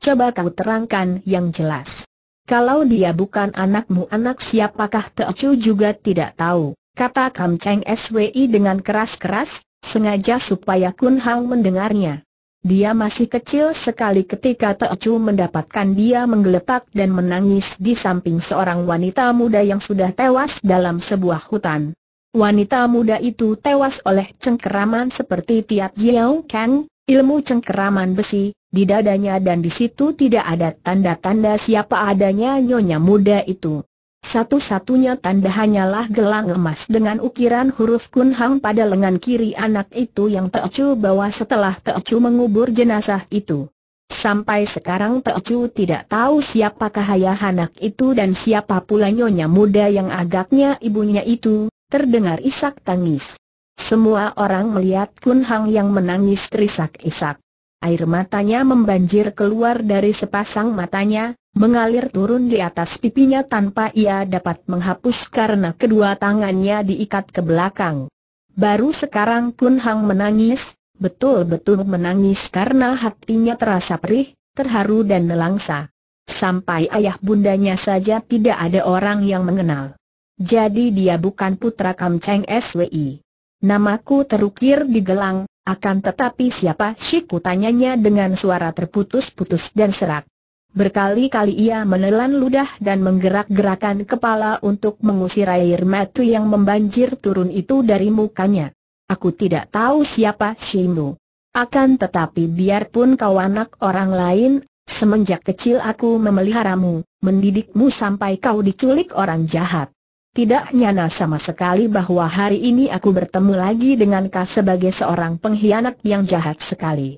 coba kau terangkan yang jelas. Kalau dia bukan anakmu anak siapakah Teocu juga tidak tahu, kata Kam Cheng SWI dengan keras-keras, sengaja supaya Kun Hang mendengarnya. Dia masih kecil sekali ketika Teocu mendapatkan dia menggeletak dan menangis di samping seorang wanita muda yang sudah tewas dalam sebuah hutan. Wanita muda itu tewas oleh cengkeraman seperti Tiat Jiao Kang, ilmu cengkeraman besi, di dadanya dan di situ tidak ada tanda-tanda siapa adanya nyonya muda itu. Satu-satunya tanda hanyalah gelang emas dengan ukiran huruf kunhang pada lengan kiri anak itu yang Teocu bawa setelah Teocu mengubur jenazah itu. Sampai sekarang Teocu tidak tahu siapakah ayah anak itu dan siapa pula nyonya muda yang agaknya ibunya itu, terdengar isak tangis. Semua orang melihat Kun Hang yang menangis terisak-isak. Air matanya membanjir keluar dari sepasang matanya, mengalir turun di atas pipinya tanpa ia dapat menghapus karena kedua tangannya diikat ke belakang. Baru sekarang Kun Hang menangis, betul-betul menangis karena hatinya terasa perih, terharu dan nelangsa. Sampai ayah bundanya saja tidak ada orang yang mengenal. Jadi dia bukan putra Kam Cheng SWI. Namaku terukir di gelang, akan tetapi siapa Shiku tanyanya dengan suara terputus-putus dan serak. Berkali-kali ia menelan ludah dan menggerak-gerakan kepala untuk mengusir air mata yang membanjir turun itu dari mukanya. Aku tidak tahu siapa Shimu. Akan tetapi biarpun kau anak orang lain, semenjak kecil aku memeliharamu, mendidikmu sampai kau diculik orang jahat. Tidak nyana sama sekali bahwa hari ini aku bertemu lagi dengan Ka sebagai seorang pengkhianat yang jahat sekali.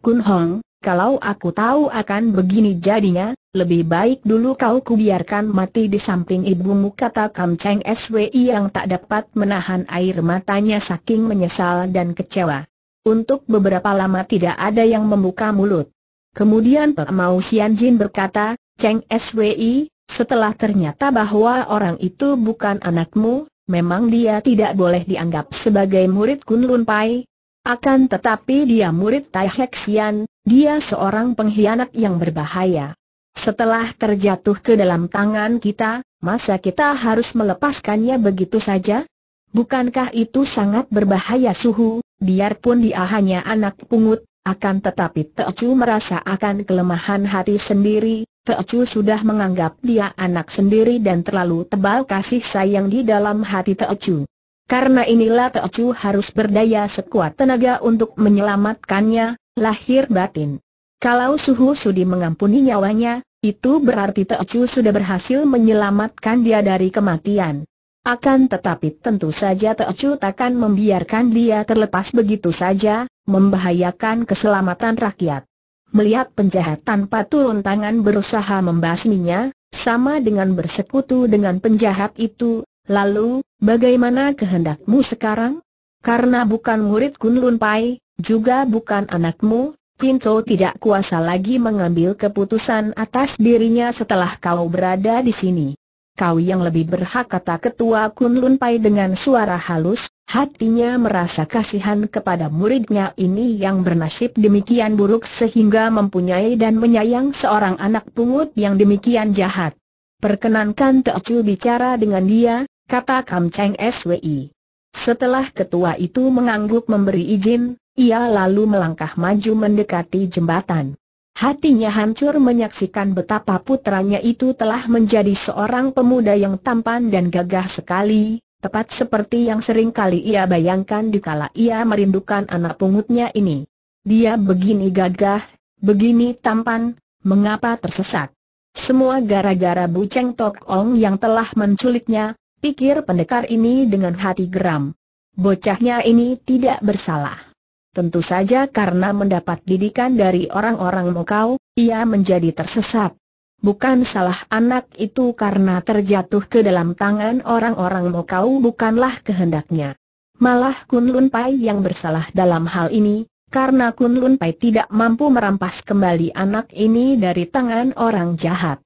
Kun Hong, kalau aku tahu akan begini jadinya, lebih baik dulu kau kubiarkan mati di samping ibumu kata Kam Cheng SWI yang tak dapat menahan air matanya saking menyesal dan kecewa. Untuk beberapa lama tidak ada yang membuka mulut. Kemudian Pemau Sian Jin berkata, Cheng SWI, setelah ternyata bahwa orang itu bukan anakmu, memang dia tidak boleh dianggap sebagai murid Kunlun Pai. Akan tetapi dia murid Tai Hek dia seorang pengkhianat yang berbahaya. Setelah terjatuh ke dalam tangan kita, masa kita harus melepaskannya begitu saja? Bukankah itu sangat berbahaya suhu, biarpun dia hanya anak pungut, akan tetapi Teocu merasa akan kelemahan hati sendiri, Teocu sudah menganggap dia anak sendiri dan terlalu tebal kasih sayang di dalam hati Teocu. Karena inilah Teocu harus berdaya sekuat tenaga untuk menyelamatkannya, lahir batin. Kalau Suhu Sudi mengampuni nyawanya, itu berarti Teocu sudah berhasil menyelamatkan dia dari kematian. Akan tetapi tentu saja Teocu takkan membiarkan dia terlepas begitu saja, membahayakan keselamatan rakyat. Melihat penjahat tanpa turun tangan berusaha membasminya, sama dengan bersekutu dengan penjahat itu, lalu, bagaimana kehendakmu sekarang? Karena bukan murid Kunlun Pai, juga bukan anakmu, Pinto tidak kuasa lagi mengambil keputusan atas dirinya setelah kau berada di sini. Kau yang lebih berhak kata ketua Kunlun Pai dengan suara halus, Hatinya merasa kasihan kepada muridnya ini yang bernasib demikian buruk sehingga mempunyai dan menyayang seorang anak pungut yang demikian jahat. Perkenankan Teocu bicara dengan dia, kata Kam Cheng SWI. Setelah ketua itu mengangguk memberi izin, ia lalu melangkah maju mendekati jembatan. Hatinya hancur menyaksikan betapa putranya itu telah menjadi seorang pemuda yang tampan dan gagah sekali, Tepat seperti yang sering kali ia bayangkan di kala ia merindukan anak pungutnya ini. Dia begini gagah, begini tampan, mengapa tersesat? Semua gara-gara Bu Cheng Tok Ong yang telah menculiknya, pikir pendekar ini dengan hati geram. Bocahnya ini tidak bersalah. Tentu saja karena mendapat didikan dari orang-orang Mokau, ia menjadi tersesat. Bukan salah anak itu karena terjatuh ke dalam tangan orang-orang Mokau bukanlah kehendaknya. Malah Kun Lun Pai yang bersalah dalam hal ini, karena Kun Lun Pai tidak mampu merampas kembali anak ini dari tangan orang jahat.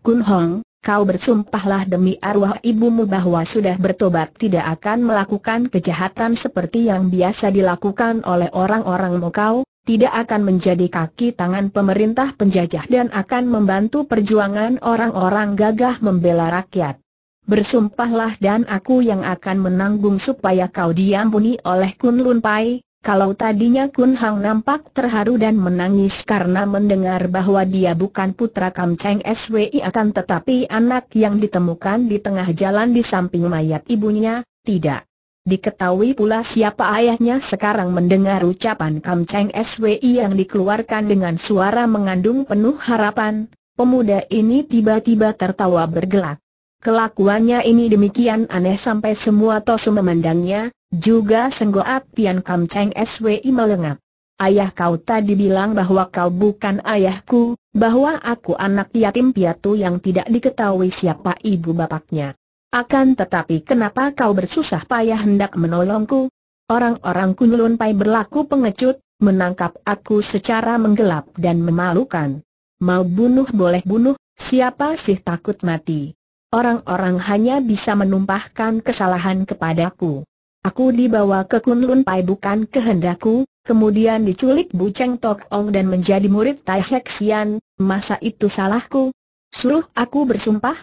Kun Hong, kau bersumpahlah demi arwah ibumu bahwa sudah bertobat tidak akan melakukan kejahatan seperti yang biasa dilakukan oleh orang-orang Mokau, tidak akan menjadi kaki tangan pemerintah penjajah dan akan membantu perjuangan orang-orang gagah membela rakyat. Bersumpahlah dan aku yang akan menanggung supaya kau diampuni oleh Kun Lun Pai. Kalau tadinya Kun Hang nampak terharu dan menangis karena mendengar bahwa dia bukan putra Kam Cheng Swi akan tetapi anak yang ditemukan di tengah jalan di samping mayat ibunya, tidak. Diketahui pula siapa ayahnya sekarang mendengar ucapan Kam Cheng SWI yang dikeluarkan dengan suara mengandung penuh harapan, pemuda ini tiba-tiba tertawa bergelak. Kelakuannya ini demikian aneh sampai semua tosu memandangnya, juga senggoat Tian Kam Cheng SWI melengap. Ayah kau tadi bilang bahwa kau bukan ayahku, bahwa aku anak yatim piatu yang tidak diketahui siapa ibu bapaknya. Akan tetapi kenapa kau bersusah payah hendak menolongku? Orang-orang Kunlun Pai berlaku pengecut, menangkap aku secara menggelap dan memalukan. Mau bunuh boleh bunuh, siapa sih takut mati? Orang-orang hanya bisa menumpahkan kesalahan kepadaku. Aku dibawa ke Kunlun Pai bukan kehendakku, kemudian diculik Bu Cheng Tok Ong dan menjadi murid Tai Hek Sian, masa itu salahku? Suruh aku bersumpah?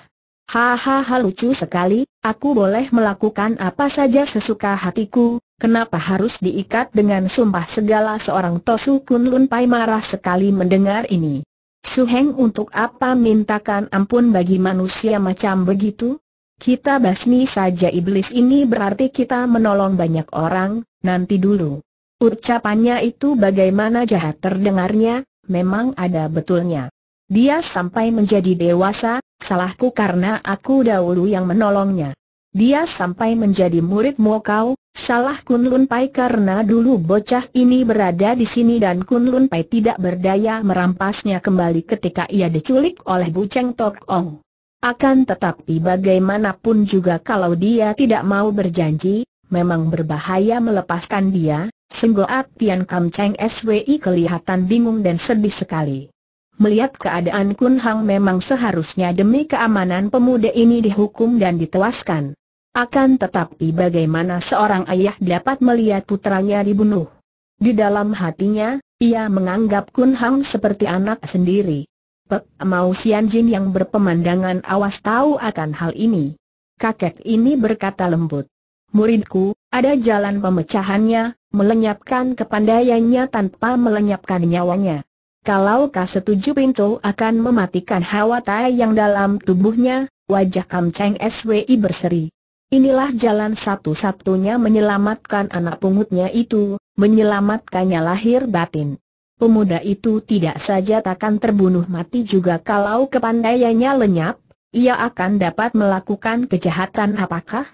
Hahaha lucu sekali, aku boleh melakukan apa saja sesuka hatiku, kenapa harus diikat dengan sumpah segala seorang Tosu Kun Lun Pai marah sekali mendengar ini. Suheng untuk apa mintakan ampun bagi manusia macam begitu? Kita basmi saja iblis ini berarti kita menolong banyak orang, nanti dulu. Ucapannya itu bagaimana jahat terdengarnya, memang ada betulnya. Dia sampai menjadi dewasa, salahku karena aku dahulu yang menolongnya. Dia sampai menjadi murid kau. salah Kun Lun Pai karena dulu bocah ini berada di sini dan Kun Lun Pai tidak berdaya merampasnya kembali ketika ia diculik oleh Bu Cheng Tok Ong. Akan tetapi bagaimanapun juga kalau dia tidak mau berjanji, memang berbahaya melepaskan dia, Senggoat Tian Kam Cheng SWI kelihatan bingung dan sedih sekali. Melihat keadaan Kun Hang memang seharusnya demi keamanan pemuda ini dihukum dan ditewaskan. Akan tetapi bagaimana seorang ayah dapat melihat putranya dibunuh? Di dalam hatinya, ia menganggap Kun Hang seperti anak sendiri. Pek Mao Sian Jin yang berpemandangan awas tahu akan hal ini. Kakek ini berkata lembut. Muridku, ada jalan pemecahannya, melenyapkan kepandaiannya tanpa melenyapkan nyawanya. Kalau kau setuju pintu akan mematikan hawa tai yang dalam tubuhnya, wajah Kam Cheng SWI berseri. Inilah jalan satu-satunya menyelamatkan anak pungutnya itu, menyelamatkannya lahir batin. Pemuda itu tidak saja takkan terbunuh mati juga kalau kepandaiannya lenyap, ia akan dapat melakukan kejahatan apakah?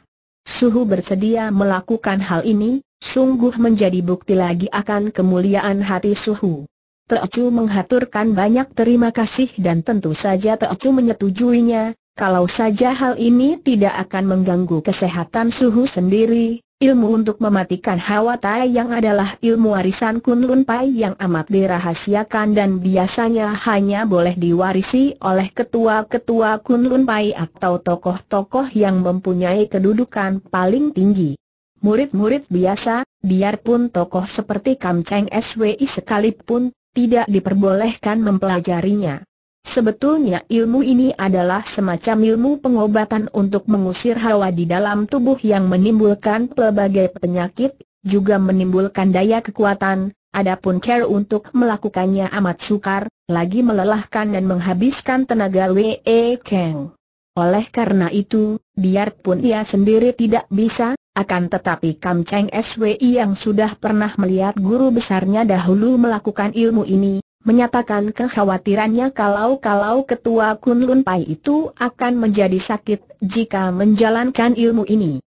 Suhu bersedia melakukan hal ini, sungguh menjadi bukti lagi akan kemuliaan hati Suhu. Teocu menghaturkan banyak terima kasih dan tentu saja Teocu menyetujuinya, kalau saja hal ini tidak akan mengganggu kesehatan suhu sendiri, ilmu untuk mematikan hawa tai yang adalah ilmu warisan Kunlun Pai yang amat dirahasiakan dan biasanya hanya boleh diwarisi oleh ketua-ketua Kunlun Pai atau tokoh-tokoh yang mempunyai kedudukan paling tinggi. Murid-murid biasa, biarpun tokoh seperti Kam Cheng Swi sekalipun tidak diperbolehkan mempelajarinya. Sebetulnya ilmu ini adalah semacam ilmu pengobatan untuk mengusir hawa di dalam tubuh yang menimbulkan pelbagai penyakit, juga menimbulkan daya kekuatan, adapun care untuk melakukannya amat sukar, lagi melelahkan dan menghabiskan tenaga Wee Kang. Oleh karena itu, biarpun ia sendiri tidak bisa, akan tetapi Kam Cheng SWI yang sudah pernah melihat guru besarnya dahulu melakukan ilmu ini, menyatakan kekhawatirannya kalau-kalau ketua Kunlun Pai itu akan menjadi sakit jika menjalankan ilmu ini.